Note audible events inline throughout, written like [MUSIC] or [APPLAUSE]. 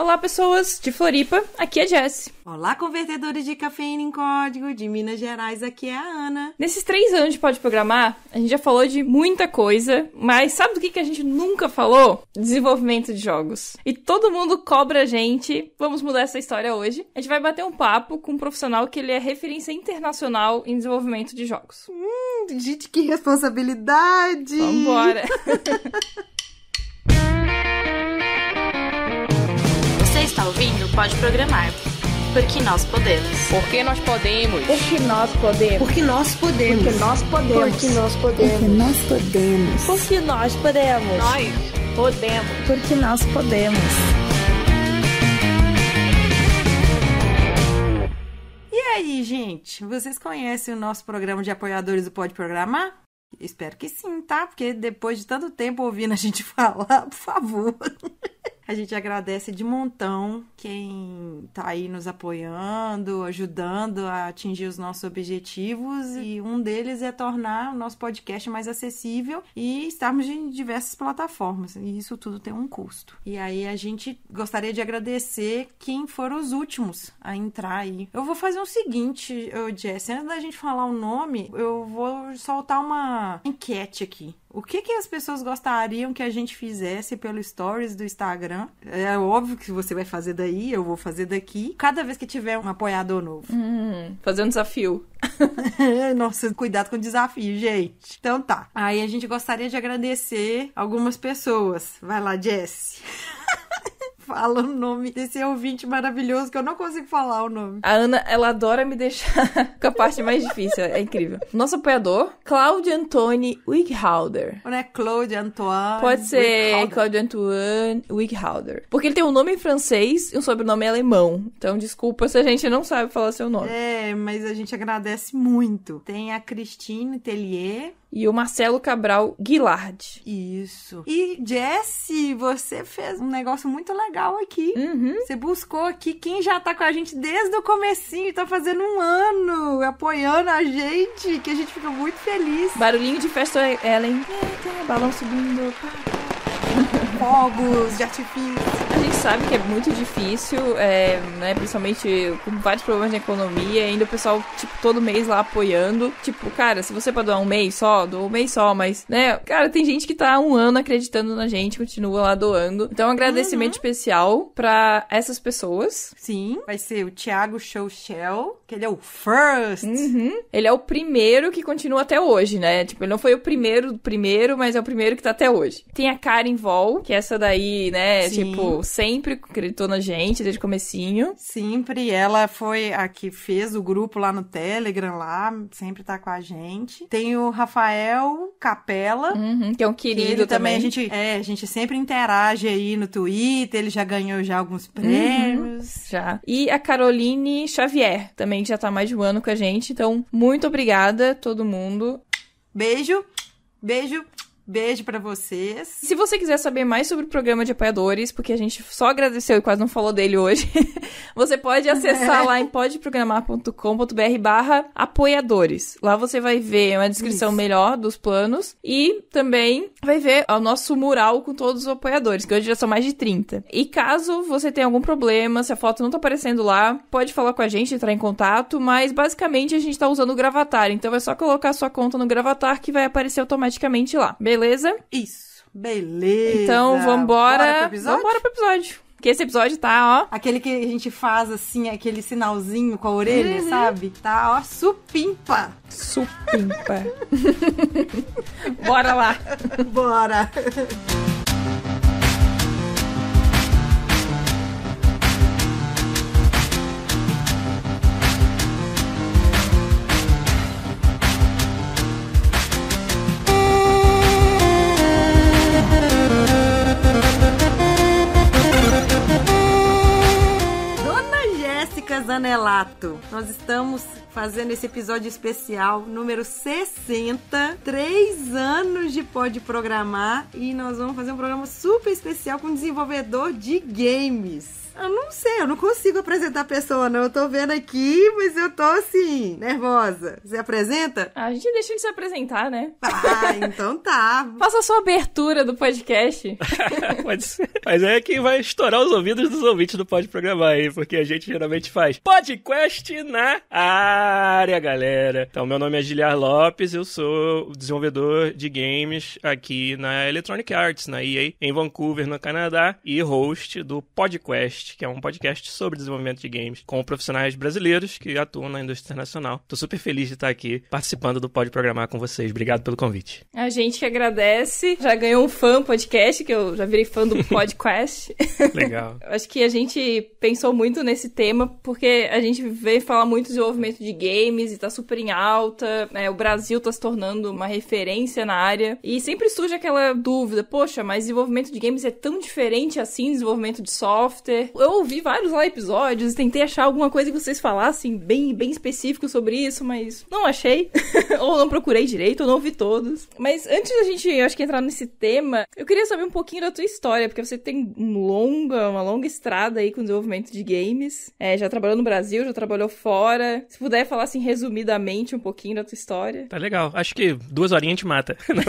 Olá, pessoas de Floripa, aqui é Jess. Olá, convertedores de cafeína em código de Minas Gerais, aqui é a Ana. Nesses três anos de Pode Programar, a gente já falou de muita coisa, mas sabe do que, que a gente nunca falou? Desenvolvimento de jogos. E todo mundo cobra a gente, vamos mudar essa história hoje. A gente vai bater um papo com um profissional que ele é referência internacional em desenvolvimento de jogos. Hum, gente, que responsabilidade! Vambora! [LAUGHS] está ouvindo pode programar. Porque nós podemos. Porque nós podemos. Porque nós podemos. Porque nós podemos. Porque nós podemos. Porque nós podemos. Porque nós podemos. Nós podemos. Porque nós podemos. E aí, gente? Vocês conhecem o nosso programa de apoiadores do Pode Programar? Espero que sim, tá? Porque depois de tanto tempo ouvindo a gente [LAUGHS] falar, por favor. A gente agradece de montão quem está aí nos apoiando, ajudando a atingir os nossos objetivos e um deles é tornar o nosso podcast mais acessível e estarmos em diversas plataformas. E isso tudo tem um custo. E aí a gente gostaria de agradecer quem foram os últimos a entrar aí. Eu vou fazer o um seguinte, Jess, antes da gente falar o nome, eu vou soltar uma enquete aqui. O que, que as pessoas gostariam que a gente fizesse pelo stories do Instagram? É óbvio que você vai fazer daí, eu vou fazer daqui. Cada vez que tiver um apoiador novo. Hum, fazer um desafio. [LAUGHS] Nossa, cuidado com o desafio, gente. Então tá. Aí a gente gostaria de agradecer algumas pessoas. Vai lá, Jess. [LAUGHS] fala o nome desse ouvinte maravilhoso que eu não consigo falar o nome. A Ana, ela adora me deixar [LAUGHS] com a parte mais difícil. É incrível. Nosso apoiador, Claudio Antoni Wighauder. Não é Claude Antoine? Pode ser Claudio Antoine Wighauder. Porque ele tem um nome francês e um sobrenome alemão. Então, desculpa se a gente não sabe falar seu nome. É, mas a gente agradece muito. Tem a Christine Tellier, e o Marcelo Cabral Guilard. Isso. E Jesse, você fez um negócio muito legal aqui. Uhum. Você buscou aqui quem já tá com a gente desde o comecinho, tá fazendo um ano, apoiando a gente, que a gente fica muito feliz. Barulhinho de festa Ellen. Eita, balão subindo. [LAUGHS] Fogos de artifício gente sabe que é muito difícil, é, né, principalmente com vários problemas de economia, ainda o pessoal, tipo, todo mês lá apoiando. Tipo, cara, se você é pra doar um mês só, doa um mês só, mas, né, cara, tem gente que tá um ano acreditando na gente, continua lá doando. Então, um agradecimento uhum. especial pra essas pessoas. Sim, vai ser o Thiago Showshell, que ele é o first. Uhum. Ele é o primeiro que continua até hoje, né? Tipo, ele não foi o primeiro primeiro, mas é o primeiro que tá até hoje. Tem a Karen Vol, que essa daí, né, Sim. tipo, sempre acreditou na gente desde o comecinho. Sempre, ela foi a que fez o grupo lá no Telegram, lá, sempre tá com a gente. Tem o Rafael Capela, uhum, que é um querido que também. também. A gente, é, a gente sempre interage aí no Twitter, ele já ganhou já alguns uhum, prêmios. Uhum, já. E a Caroline Xavier, também já tá mais de um ano com a gente. Então, muito obrigada todo mundo. Beijo, beijo. Beijo para vocês. Se você quiser saber mais sobre o programa de apoiadores, porque a gente só agradeceu e quase não falou dele hoje, [LAUGHS] você pode acessar lá em [LAUGHS] podeprogramar.com.br barra apoiadores. Lá você vai ver uma descrição Isso. melhor dos planos e também vai ver o nosso mural com todos os apoiadores, que hoje já são mais de 30. E caso você tenha algum problema, se a foto não tá aparecendo lá, pode falar com a gente, entrar em contato, mas basicamente a gente tá usando o Gravatar, então é só colocar sua conta no Gravatar que vai aparecer automaticamente lá. Beleza? beleza? Isso. Beleza. Então, vambora. pro episódio? Vambora pro episódio. Porque esse episódio tá, ó. Aquele que a gente faz assim, aquele sinalzinho com a orelha, uhum. sabe? Tá, ó, supimpa. Supimpa. [LAUGHS] Bora lá. [LAUGHS] Bora. Zanelato. Nós estamos fazendo esse episódio especial número 60, três anos de Pode Programar e nós vamos fazer um programa super especial com um desenvolvedor de games. Eu não sei, eu não consigo apresentar a pessoa, não. Eu tô vendo aqui, mas eu tô assim, nervosa. Você apresenta? A gente deixa de se apresentar, né? Ah, [LAUGHS] então tá. Faça a sua abertura do podcast. Pode [LAUGHS] ser. Mas é que vai estourar os ouvidos dos ouvintes do Pode Programar aí, porque a gente geralmente faz podcast na área, galera. Então, meu nome é Giliar Lopes, eu sou desenvolvedor de games aqui na Electronic Arts, na EA, em Vancouver, no Canadá, e host do podcast que é um podcast sobre desenvolvimento de games com profissionais brasileiros que atuam na indústria internacional. Tô super feliz de estar aqui participando do Pode Programar com vocês. Obrigado pelo convite. A gente que agradece. Já ganhou um fã podcast, que eu já virei fã do [LAUGHS] podcast. Legal. [LAUGHS] Acho que a gente pensou muito nesse tema porque a gente vê falar muito de desenvolvimento de games e tá super em alta. Né? o Brasil tá se tornando uma referência na área. E sempre surge aquela dúvida: poxa, mas desenvolvimento de games é tão diferente assim desenvolvimento de software? eu ouvi vários lá episódios, tentei achar alguma coisa que vocês falassem bem, bem específico sobre isso, mas não achei. [LAUGHS] ou não procurei direito, ou não ouvi todos. Mas antes da gente, acho que entrar nesse tema, eu queria saber um pouquinho da tua história, porque você tem uma longa, uma longa estrada aí com desenvolvimento de games. É, já trabalhou no Brasil, já trabalhou fora. Se puder falar assim resumidamente um pouquinho da tua história. Tá legal. Acho que duas horinhas te mata. [LAUGHS]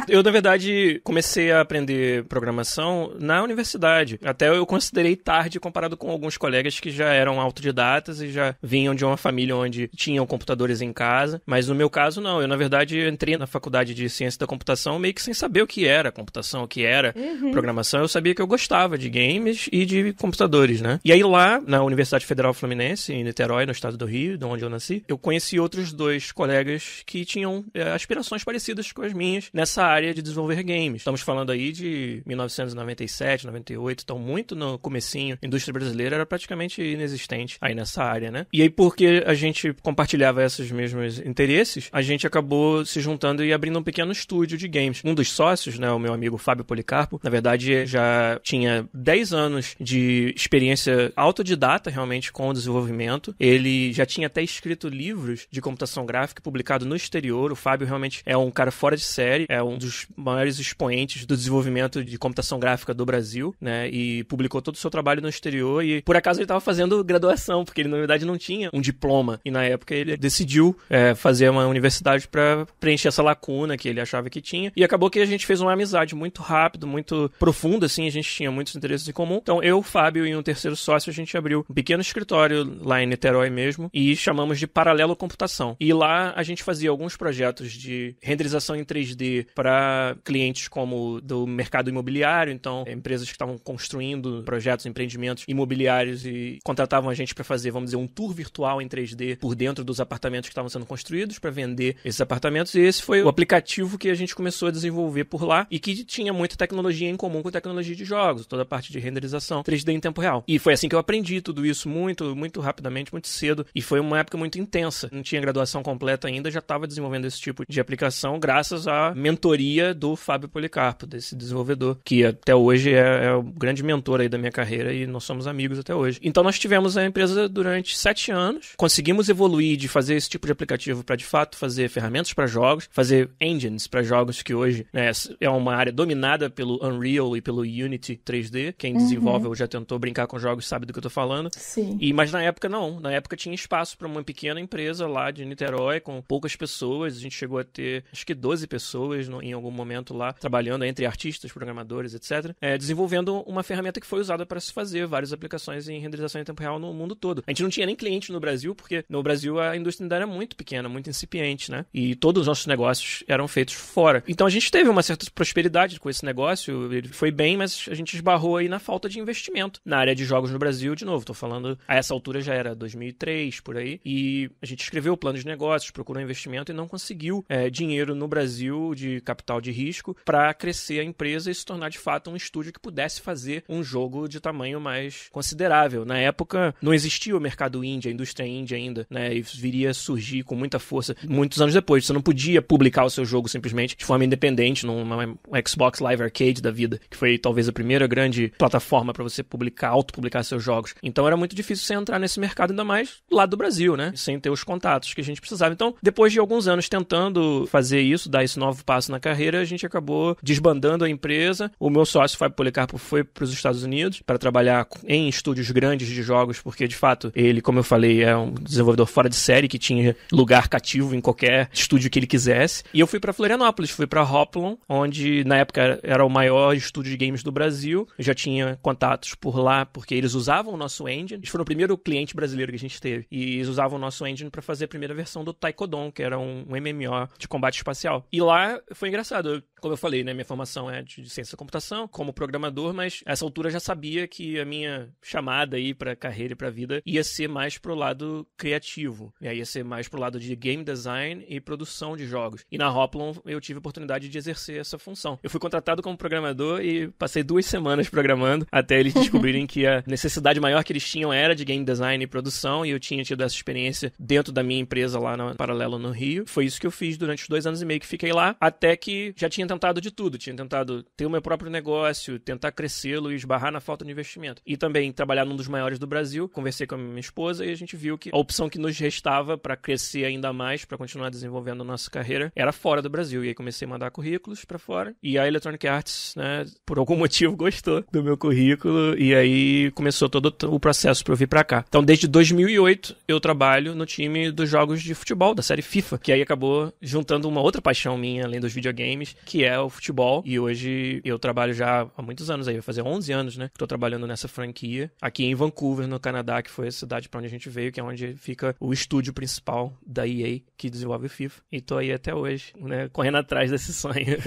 [LAUGHS] eu, na verdade, comecei a aprender programação na universidade até eu considerei tarde comparado com alguns colegas que já eram autodidatas e já vinham de uma família onde tinham computadores em casa. Mas no meu caso, não. Eu, na verdade, entrei na faculdade de ciência da computação meio que sem saber o que era computação, o que era uhum. programação. Eu sabia que eu gostava de games e de computadores, né? E aí lá, na Universidade Federal Fluminense, em Niterói, no estado do Rio, de onde eu nasci, eu conheci outros dois colegas que tinham é, aspirações parecidas com as minhas nessa área de desenvolver games. Estamos falando aí de 1997, 98, estão então muito no comecinho, a indústria brasileira era praticamente inexistente aí nessa área, né? E aí porque a gente compartilhava esses mesmos interesses, a gente acabou se juntando e abrindo um pequeno estúdio de games. Um dos sócios, né, o meu amigo Fábio Policarpo, na verdade já tinha 10 anos de experiência autodidata realmente com o desenvolvimento. Ele já tinha até escrito livros de computação gráfica publicado no exterior. O Fábio realmente é um cara fora de série, é um dos maiores expoentes do desenvolvimento de computação gráfica do Brasil, né? E publicou todo o seu trabalho no exterior e por acaso ele estava fazendo graduação, porque ele na verdade não tinha um diploma. E na época ele decidiu é, fazer uma universidade para preencher essa lacuna que ele achava que tinha. E acabou que a gente fez uma amizade muito rápido, muito profunda, assim, a gente tinha muitos interesses em comum. Então eu, Fábio e um terceiro sócio, a gente abriu um pequeno escritório lá em Niterói mesmo e chamamos de Paralelo Computação. E lá a gente fazia alguns projetos de renderização em 3D para clientes como do mercado imobiliário, então empresas que estavam construindo projetos, empreendimentos imobiliários e contratavam a gente para fazer, vamos dizer, um tour virtual em 3D por dentro dos apartamentos que estavam sendo construídos para vender esses apartamentos. E esse foi o aplicativo que a gente começou a desenvolver por lá e que tinha muita tecnologia em comum com tecnologia de jogos, toda a parte de renderização 3D em tempo real. E foi assim que eu aprendi tudo isso muito, muito rapidamente, muito cedo. E foi uma época muito intensa. Não tinha graduação completa ainda, já estava desenvolvendo esse tipo de aplicação graças à mentoria do Fábio Policarpo, desse desenvolvedor, que até hoje é, é o grande grande mentor aí da minha carreira e nós somos amigos até hoje. Então nós tivemos a empresa durante sete anos, conseguimos evoluir de fazer esse tipo de aplicativo para de fato fazer ferramentas para jogos, fazer engines para jogos que hoje né, é uma área dominada pelo Unreal e pelo Unity 3D. Quem uhum. ou já tentou brincar com jogos sabe do que eu tô falando. Sim. E mas na época não, na época tinha espaço para uma pequena empresa lá de Niterói com poucas pessoas, a gente chegou a ter acho que 12 pessoas no, em algum momento lá trabalhando entre artistas, programadores, etc. É, desenvolvendo uma uma ferramenta que foi usada para se fazer várias aplicações em renderização em tempo real no mundo todo. A gente não tinha nem cliente no Brasil, porque no Brasil a indústria ainda era muito pequena, muito incipiente, né? E todos os nossos negócios eram feitos fora. Então a gente teve uma certa prosperidade com esse negócio, ele foi bem, mas a gente esbarrou aí na falta de investimento na área de jogos no Brasil, de novo, tô falando, a essa altura já era 2003, por aí, e a gente escreveu o plano de negócios, procurou investimento e não conseguiu é, dinheiro no Brasil de capital de risco para crescer a empresa e se tornar de fato um estúdio que pudesse fazer um jogo de tamanho mais considerável. Na época não existia o mercado indie, a indústria indie ainda, né? E viria a surgir com muita força muitos anos depois. Você não podia publicar o seu jogo simplesmente de forma independente numa Xbox Live Arcade da vida, que foi talvez a primeira grande plataforma para você publicar, autopublicar seus jogos. Então era muito difícil você entrar nesse mercado ainda mais lá do Brasil, né? Sem ter os contatos que a gente precisava. Então, depois de alguns anos tentando fazer isso, dar esse novo passo na carreira, a gente acabou desbandando a empresa. O meu sócio, Fábio Policarpo, foi para os Estados Unidos para trabalhar em estúdios grandes de jogos, porque de fato ele, como eu falei, é um desenvolvedor fora de série que tinha lugar cativo em qualquer estúdio que ele quisesse. E eu fui para Florianópolis, fui para Hoplon, onde na época era o maior estúdio de games do Brasil. Eu já tinha contatos por lá porque eles usavam o nosso engine. Eles foram o primeiro cliente brasileiro que a gente teve e eles usavam o nosso engine para fazer a primeira versão do Taekwondo, que era um, um MMO de combate espacial. E lá foi engraçado. como eu falei, né, minha formação é de ciência da computação, como programador, mas essa altura já sabia que a minha chamada aí para carreira e para vida ia ser mais pro lado criativo, né? ia ser mais pro lado de game design e produção de jogos. E na Hoplon eu tive a oportunidade de exercer essa função. Eu fui contratado como programador e passei duas semanas programando até eles [LAUGHS] descobrirem que a necessidade maior que eles tinham era de game design e produção e eu tinha tido essa experiência dentro da minha empresa lá na Paralelo no Rio. Foi isso que eu fiz durante os dois anos e meio que fiquei lá, até que já tinha tentado de tudo. Tinha tentado ter o meu próprio negócio, tentar crescer selo e esbarrar na falta de investimento. E também trabalhar num dos maiores do Brasil, conversei com a minha esposa e a gente viu que a opção que nos restava para crescer ainda mais, para continuar desenvolvendo a nossa carreira, era fora do Brasil. E aí comecei a mandar currículos para fora. E a Electronic Arts, né, por algum [LAUGHS] motivo gostou do meu currículo e aí começou todo o processo para eu vir para cá. Então, desde 2008 eu trabalho no time dos jogos de futebol da série FIFA, que aí acabou juntando uma outra paixão minha além dos videogames, que é o futebol. E hoje eu trabalho já há muitos anos aí, vai fazer fazer 11 anos, né? Que tô trabalhando nessa franquia aqui em Vancouver, no Canadá, que foi a cidade para onde a gente veio, que é onde fica o estúdio principal da EA que desenvolve o FIFA. E tô aí até hoje, né? Correndo atrás desse sonho.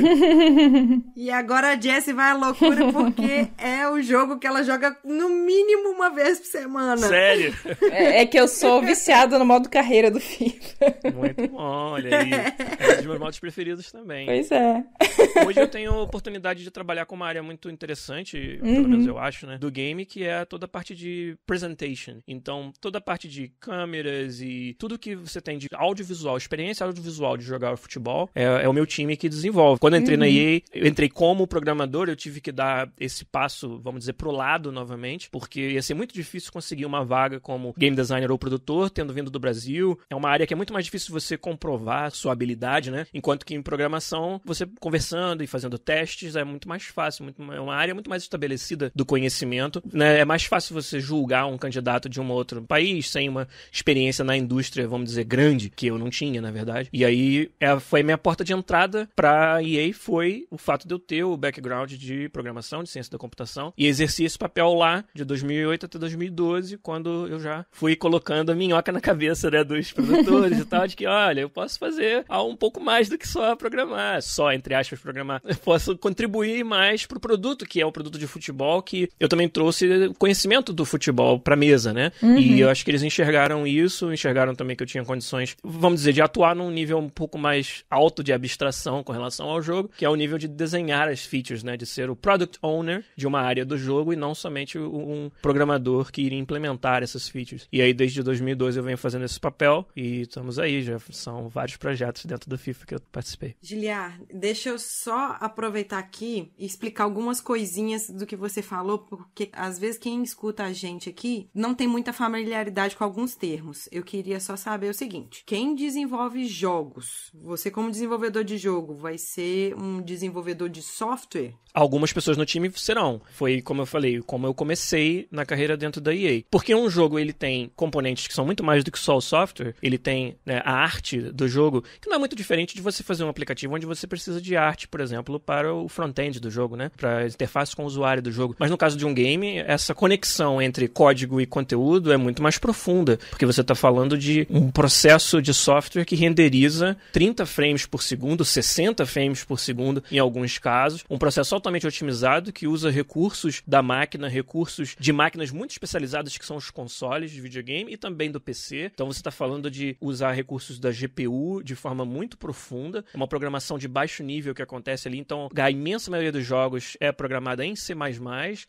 [LAUGHS] e agora a Jessie vai à loucura porque [LAUGHS] é o jogo que ela joga no mínimo uma vez por semana. Sério? [LAUGHS] é, é que eu sou viciada no modo carreira do FIFA. Muito bom, olha aí. É um dos meus modos preferidos também. Pois é. Hoje eu tenho a oportunidade de trabalhar com uma área muito interessante uhum. pelo menos uhum. eu acho, né, do game, que é toda a parte de presentation. Então, toda a parte de câmeras e tudo que você tem de audiovisual, experiência audiovisual de jogar futebol, é, é o meu time que desenvolve. Quando eu entrei uhum. na EA, eu entrei como programador, eu tive que dar esse passo, vamos dizer, pro lado novamente, porque ia ser muito difícil conseguir uma vaga como game designer ou produtor, tendo vindo do Brasil. É uma área que é muito mais difícil você comprovar sua habilidade, né? Enquanto que em programação, você conversando e fazendo testes é muito mais fácil, muito, é uma área muito mais estabelecida do conhecimento. Né? É mais fácil você julgar um candidato de um outro país sem uma experiência na indústria, vamos dizer, grande, que eu não tinha, na verdade. E aí é, foi minha porta de entrada para a EA foi o fato de eu ter o background de programação, de ciência da computação, e exerci esse papel lá de 2008 até 2012, quando eu já fui colocando a minhoca na cabeça né, dos produtores e tal, de que, olha, eu posso fazer um pouco mais do que só programar, só, entre aspas, programar. Eu posso contribuir mais pro produto, que é o produto de de futebol que eu também trouxe conhecimento do futebol para mesa, né? Uhum. E eu acho que eles enxergaram isso, enxergaram também que eu tinha condições, vamos dizer, de atuar num nível um pouco mais alto de abstração com relação ao jogo, que é o nível de desenhar as features, né? De ser o product owner de uma área do jogo e não somente um programador que iria implementar essas features. E aí, desde 2012, eu venho fazendo esse papel e estamos aí, já são vários projetos dentro do FIFA que eu participei. Giliar, deixa eu só aproveitar aqui e explicar algumas coisinhas do que você falou, porque às vezes quem escuta a gente aqui não tem muita familiaridade com alguns termos. Eu queria só saber o seguinte: quem desenvolve jogos, você como desenvolvedor de jogo, vai ser um desenvolvedor de software? Algumas pessoas no time serão. Foi como eu falei, como eu comecei na carreira dentro da EA. Porque um jogo ele tem componentes que são muito mais do que só o software, ele tem né, a arte do jogo, que não é muito diferente de você fazer um aplicativo onde você precisa de arte, por exemplo, para o front-end do jogo, né? Para interface com o usuário usuário do jogo. Mas no caso de um game, essa conexão entre código e conteúdo é muito mais profunda, porque você está falando de um processo de software que renderiza 30 frames por segundo, 60 frames por segundo em alguns casos, um processo altamente otimizado que usa recursos da máquina, recursos de máquinas muito especializadas que são os consoles de videogame e também do PC. Então você está falando de usar recursos da GPU de forma muito profunda, é uma programação de baixo nível que acontece ali. Então a imensa maioria dos jogos é programada em C++,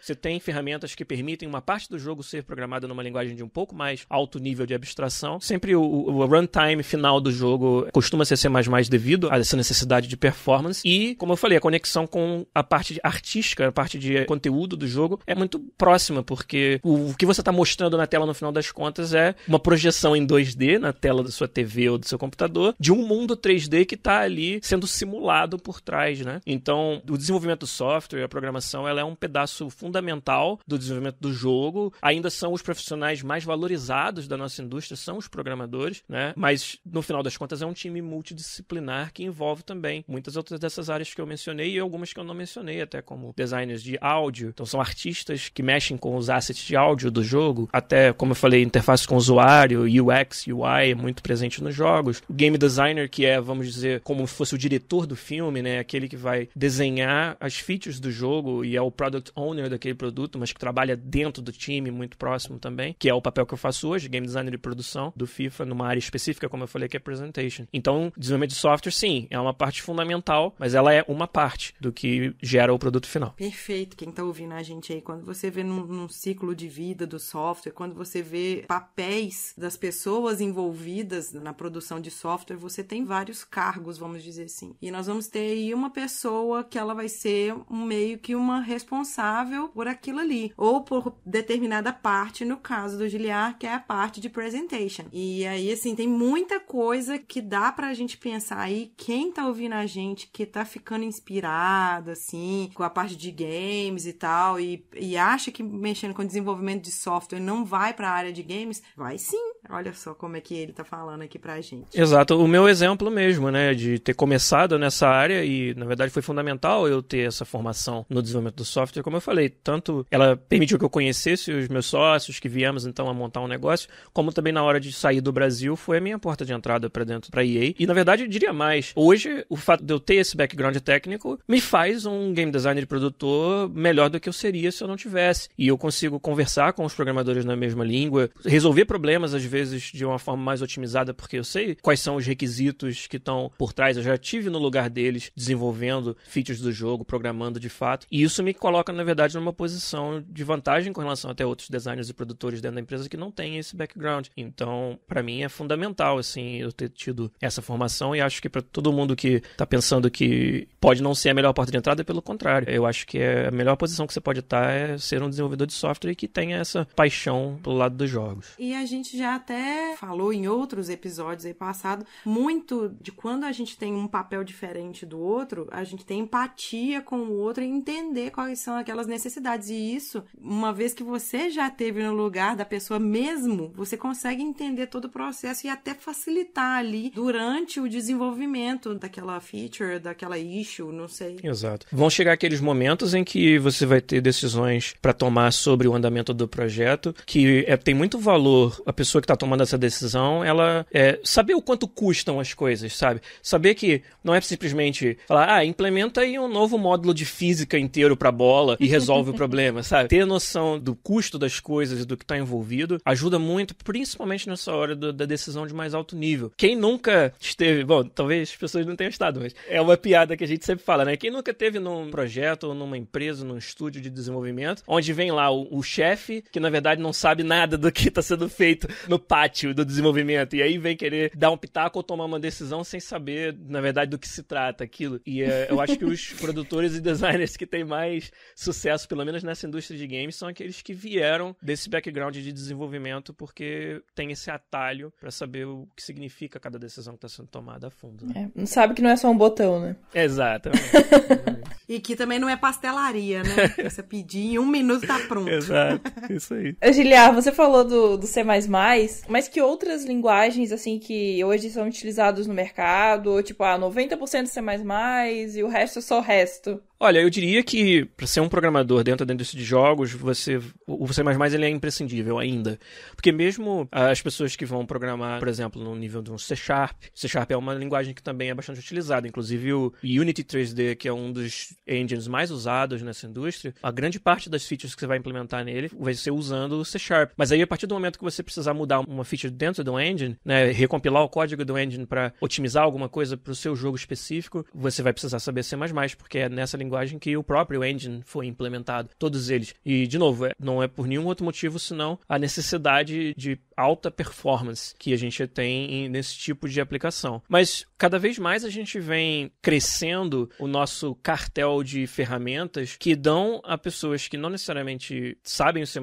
você tem ferramentas que permitem uma parte do jogo ser programada numa linguagem de um pouco mais alto nível de abstração. Sempre o, o runtime final do jogo costuma ser C++ devido a essa necessidade de performance e, como eu falei, a conexão com a parte artística, a parte de conteúdo do jogo é muito próxima, porque o, o que você está mostrando na tela no final das contas é uma projeção em 2D na tela da sua TV ou do seu computador de um mundo 3D que está ali sendo simulado por trás, né? Então, o desenvolvimento do software, a programação, ela é um pedaço fundamental do desenvolvimento do jogo. Ainda são os profissionais mais valorizados da nossa indústria, são os programadores, né? Mas no final das contas é um time multidisciplinar que envolve também muitas outras dessas áreas que eu mencionei e algumas que eu não mencionei, até como designers de áudio. Então são artistas que mexem com os assets de áudio do jogo, até como eu falei, interface com o usuário, UX, UI é muito presente nos jogos. O game designer que é, vamos dizer, como se fosse o diretor do filme, né? Aquele que vai desenhar as features do jogo e é o product owner daquele produto, mas que trabalha dentro do time, muito próximo também, que é o papel que eu faço hoje, game designer de produção do FIFA, numa área específica, como eu falei, que é presentation. Então, desenvolvimento de software, sim, é uma parte fundamental, mas ela é uma parte do que gera o produto final. Perfeito, quem tá ouvindo a gente aí, quando você vê num, num ciclo de vida do software, quando você vê papéis das pessoas envolvidas na produção de software, você tem vários cargos, vamos dizer assim. E nós vamos ter aí uma pessoa que ela vai ser meio que uma responsável por aquilo ali, ou por determinada parte, no caso do Giliar, que é a parte de presentation. E aí, assim, tem muita coisa que dá pra gente pensar aí, quem tá ouvindo a gente, que tá ficando inspirado, assim, com a parte de games e tal, e, e acha que mexendo com desenvolvimento de software não vai para a área de games, vai sim. Olha só como é que ele tá falando aqui pra gente. Exato, o meu exemplo mesmo, né, de ter começado nessa área e na verdade foi fundamental eu ter essa formação no desenvolvimento do software, como eu falei, tanto ela permitiu que eu conhecesse os meus sócios, que viemos então a montar um negócio, como também na hora de sair do Brasil foi a minha porta de entrada para dentro para EA. E na verdade, eu diria mais, hoje o fato de eu ter esse background técnico me faz um game designer e produtor melhor do que eu seria se eu não tivesse. E eu consigo conversar com os programadores na mesma língua, resolver problemas às vezes de uma forma mais otimizada, porque eu sei quais são os requisitos que estão por trás, eu já tive no lugar deles desenvolvendo features do jogo, programando de fato. E isso me coloca, na verdade, numa posição de vantagem com relação até outros designers e produtores dentro da empresa que não têm esse background. Então, para mim é fundamental, assim, eu ter tido essa formação e acho que para todo mundo que está pensando que pode não ser a melhor porta de entrada, é pelo contrário. Eu acho que é a melhor posição que você pode estar é ser um desenvolvedor de software que tenha essa paixão pelo lado dos jogos. E a gente já até falou em outros episódios aí passado muito de quando a gente tem um papel diferente do outro, a gente tem empatia com o outro e entender qual é quais são aquelas necessidades. E isso, uma vez que você já esteve no lugar da pessoa mesmo, você consegue entender todo o processo e até facilitar ali durante o desenvolvimento daquela feature, daquela issue, não sei. Exato. Vão chegar aqueles momentos em que você vai ter decisões para tomar sobre o andamento do projeto, que é, tem muito valor a pessoa que está tomando essa decisão, ela é, saber o quanto custam as coisas, sabe? Saber que não é simplesmente falar, ah, implementa aí um novo módulo de física inteiro para a bola e resolve o [LAUGHS] problema, sabe? Ter noção do custo das coisas e do que está envolvido ajuda muito, principalmente nessa hora do, da decisão de mais alto nível. Quem nunca esteve, bom, talvez as pessoas não tenham estado, mas é uma piada que a gente sempre fala, né? Quem nunca teve num projeto ou numa empresa, num estúdio de desenvolvimento, onde vem lá o, o chefe, que na verdade não sabe nada do que está sendo feito no pátio do desenvolvimento, e aí vem querer dar um pitaco ou tomar uma decisão sem saber, na verdade, do que se trata aquilo. E é, eu acho que os [LAUGHS] produtores e designers que têm mais mais sucesso, pelo menos nessa indústria de games, são aqueles que vieram desse background de desenvolvimento, porque tem esse atalho para saber o que significa cada decisão que está sendo tomada a fundo. Né? É, sabe que não é só um botão, né? exato [LAUGHS] e que também não é pastelaria, né? [LAUGHS] Você pedir em um minuto tá pronto. Exato, isso aí. Giliar, você falou do, do C++, mas que outras linguagens, assim, que hoje são utilizadas no mercado, tipo, ah, 90% C++ e o resto é só o resto? Olha, eu diria que para ser um programador dentro da indústria de jogos, você, o C++ ele é imprescindível ainda. Porque mesmo as pessoas que vão programar, por exemplo, no nível de um C Sharp, C Sharp é uma linguagem que também é bastante utilizada. Inclusive o Unity 3D, que é um dos engines mais usados nessa indústria, a grande parte das features que você vai implementar nele vai ser usando o C Sharp. Mas aí, a partir do momento que você precisar mudar uma feature dentro do engine, né, recompilar o código do engine para otimizar alguma coisa para o seu jogo específico, você vai precisar saber C++, porque é nessa linguagem linguagem que o próprio engine foi implementado, todos eles. E, de novo, é, não é por nenhum outro motivo senão a necessidade de alta performance que a gente tem nesse tipo de aplicação. Mas cada vez mais a gente vem crescendo o nosso cartel de ferramentas que dão a pessoas que não necessariamente sabem o C++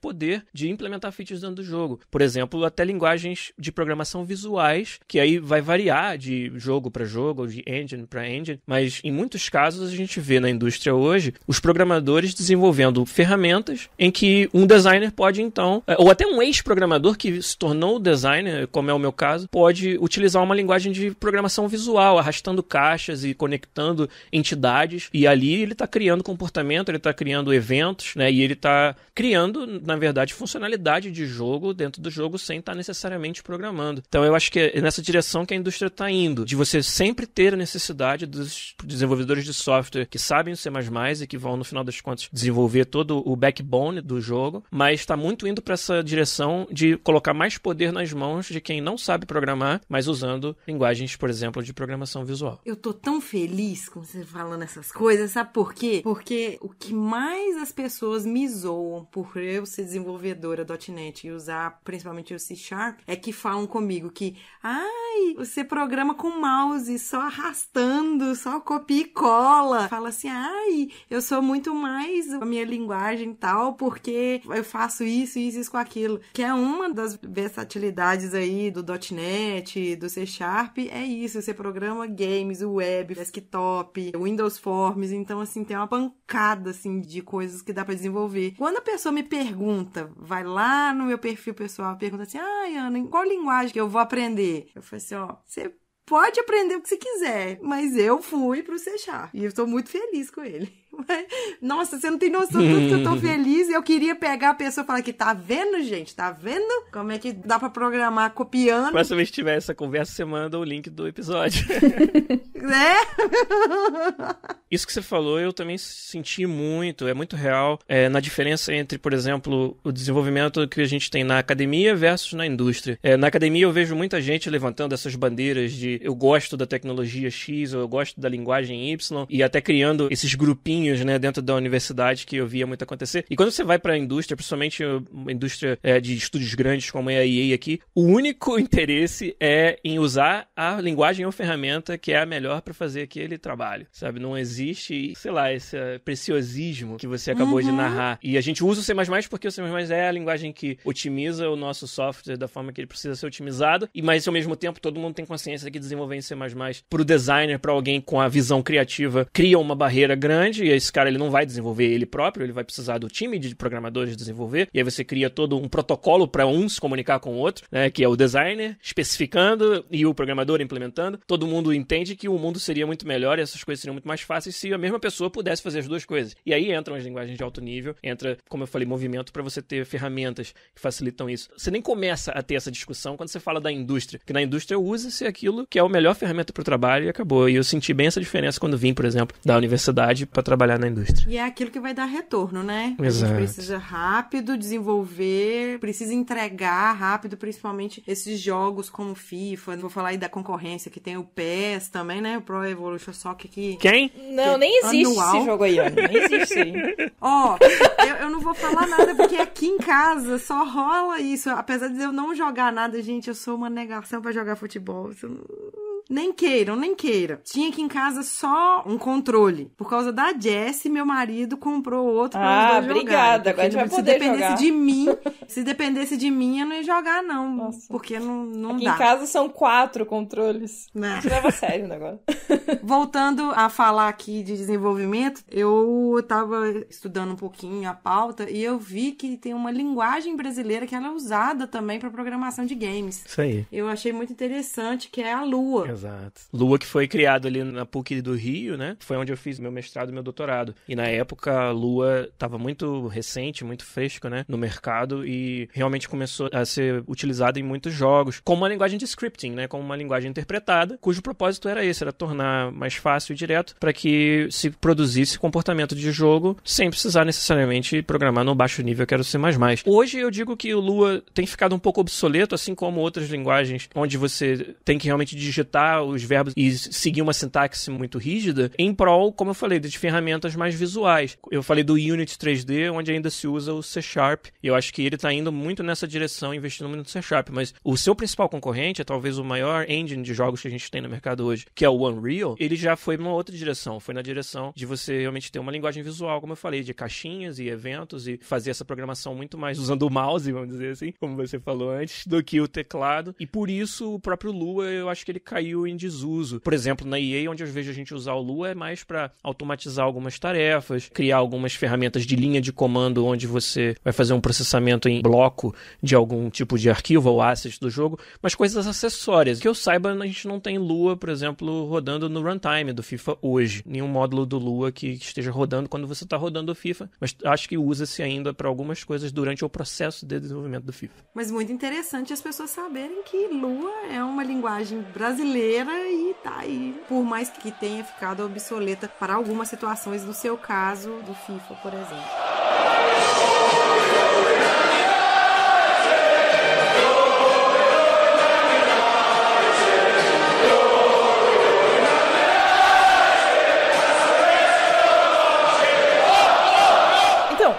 poder de implementar features dentro do jogo. Por exemplo, até linguagens de programação visuais, que aí vai variar de jogo para jogo, de engine para engine, mas em muitos casos a gente vê na indústria hoje os programadores desenvolvendo ferramentas em que um designer pode então, é, ou até um ex-programador programador que se tornou designer, como é o meu caso, pode utilizar uma linguagem de programação visual, arrastando caixas e conectando entidades. E ali ele está criando comportamento, ele está criando eventos, né? E ele está criando, na verdade, funcionalidade de jogo dentro do jogo sem estar tá necessariamente programando. Então eu acho que é nessa direção que a indústria está indo, de você sempre ter a necessidade dos desenvolvedores de software que sabem o C++ e que vão, no final das contas, desenvolver todo o backbone do jogo, mas está muito indo para essa direção de colocar mais poder nas mãos de quem não sabe programar, mas usando linguagens, por exemplo, de programação visual. Eu tô tão feliz com você falando essas coisas, sabe por quê? Porque o que mais as pessoas me zoam por eu ser desenvolvedora .NET e usar principalmente o C Sharp é que falam comigo que, ai, você programa com mouse, só arrastando, só copia e cola. Fala assim, ai, eu sou muito mais a minha linguagem tal, porque eu faço isso, isso, isso com aquilo. Que é uma uma das versatilidades aí do .NET, do C Sharp, é isso. Você programa games, web, desktop, Windows Forms. Então, assim, tem uma pancada, assim, de coisas que dá para desenvolver. Quando a pessoa me pergunta, vai lá no meu perfil pessoal, pergunta assim, ai, ah, Ana, em qual linguagem que eu vou aprender? Eu falei assim, ó, você pode aprender o que você quiser, mas eu fui pro C Sharp. E eu estou muito feliz com ele. [LAUGHS] Nossa, você não tem noção do que eu tô feliz. Eu queria pegar a pessoa e falar que tá vendo, gente? Tá vendo? Como é que dá pra programar copiando? Próxima vez que tiver essa conversa, você manda o link do episódio. né? [LAUGHS] [LAUGHS] Isso que você falou, eu também senti muito, é muito real. É, na diferença entre, por exemplo, o desenvolvimento que a gente tem na academia versus na indústria. É, na academia eu vejo muita gente levantando essas bandeiras de eu gosto da tecnologia X ou eu gosto da linguagem Y e até criando esses grupinhos né, dentro da universidade que eu via muito acontecer. E quando você vai para a indústria, principalmente uh, uma indústria é, de estúdios grandes como a EA aqui, o único [LAUGHS] interesse é em usar a linguagem ou ferramenta que é a melhor para fazer aquele trabalho, sabe? Não existe, sei lá, esse uh, preciosismo que você acabou uhum. de narrar. E a gente usa o C++ porque o C++ é a linguagem que otimiza o nosso software da forma que ele precisa ser otimizado, e mas ao mesmo tempo todo mundo tem consciência que desenvolver em C++ para o designer, para alguém com a visão criativa, cria uma barreira grande e esse cara ele não vai desenvolver ele próprio, ele vai precisar do time de programadores desenvolver, e aí você cria todo um protocolo para um se comunicar com o outro, né, que é o designer especificando e o programador implementando. Todo mundo entende que o mundo seria muito melhor e essas coisas seriam muito mais fáceis se a mesma pessoa pudesse fazer as duas coisas. E aí entram as linguagens de alto nível, entra, como eu falei, movimento para você ter ferramentas que facilitam isso. Você nem começa a ter essa discussão quando você fala da indústria, que na indústria usa-se aquilo que é a melhor ferramenta para o trabalho e acabou. E eu senti bem essa diferença quando vim, por exemplo, da universidade para trabalhar trabalhar na indústria. E é aquilo que vai dar retorno, né? Exato. A gente precisa rápido desenvolver, precisa entregar rápido, principalmente esses jogos como FIFA. Vou falar aí da concorrência, que tem o PES também, né? O Pro Evolution Soccer que... Quem? Não, que nem existe anual. esse jogo aí, Ana. Nem existe [LAUGHS] Ó, oh, eu, eu não vou falar nada, porque aqui em casa só rola isso. Apesar de eu não jogar nada, gente, eu sou uma negação para jogar futebol. não nem queiram, nem queira. Tinha aqui em casa só um controle. Por causa da Jessie, meu marido comprou outro pra ah, os dois obrigada. Agora a gente vai se dependesse jogar. de mim, [LAUGHS] se dependesse de mim, eu não ia jogar, não. Nossa. Porque não, não aqui dá. em casa são quatro controles. Não. Né. Isso leva sério o negócio. [LAUGHS] [LAUGHS] Voltando a falar aqui de desenvolvimento, eu tava estudando um pouquinho a pauta e eu vi que tem uma linguagem brasileira que ela é usada também para programação de games. Isso aí. Eu achei muito interessante que é a Lua. Exato. Lua, que foi criado ali na PUC do Rio, né? Foi onde eu fiz meu mestrado e meu doutorado. E na época, Lua estava muito recente, muito fresco, né? No mercado e realmente começou a ser utilizada em muitos jogos, como uma linguagem de scripting, né? Como uma linguagem interpretada, cujo propósito era esse, era tornar mais fácil e direto para que se produzisse comportamento de jogo sem precisar necessariamente programar no baixo nível quero ser mais mais. Hoje eu digo que o Lua tem ficado um pouco obsoleto, assim como outras linguagens onde você tem que realmente digitar os verbos e seguir uma sintaxe muito rígida, em prol, como eu falei, de ferramentas mais visuais. Eu falei do Unity 3D, onde ainda se usa o C Sharp, e eu acho que ele está indo muito nessa direção, investindo muito no C Sharp, mas o seu principal concorrente, é talvez o maior engine de jogos que a gente tem no mercado hoje, que é o Unreal, ele já foi numa outra direção, foi na direção de você realmente ter uma linguagem visual, como eu falei, de caixinhas e eventos, e fazer essa programação muito mais usando o mouse, vamos dizer assim, como você falou antes, do que o teclado, e por isso o próprio Lua, eu acho que ele caiu meio em desuso. Por exemplo, na EA, onde eu vejo a gente usar o Lua, é mais para automatizar algumas tarefas, criar algumas ferramentas de linha de comando, onde você vai fazer um processamento em bloco de algum tipo de arquivo ou asset do jogo, mas coisas acessórias. Que eu saiba, a gente não tem Lua, por exemplo, rodando no runtime do FIFA hoje. Nenhum módulo do Lua que esteja rodando quando você está rodando o FIFA, mas acho que usa-se ainda para algumas coisas durante o processo de desenvolvimento do FIFA. Mas muito interessante as pessoas saberem que Lua é uma linguagem brasileira brasileira e tá aí. Por mais que tenha ficado obsoleta para algumas situações, no seu caso, do FIFA, por exemplo.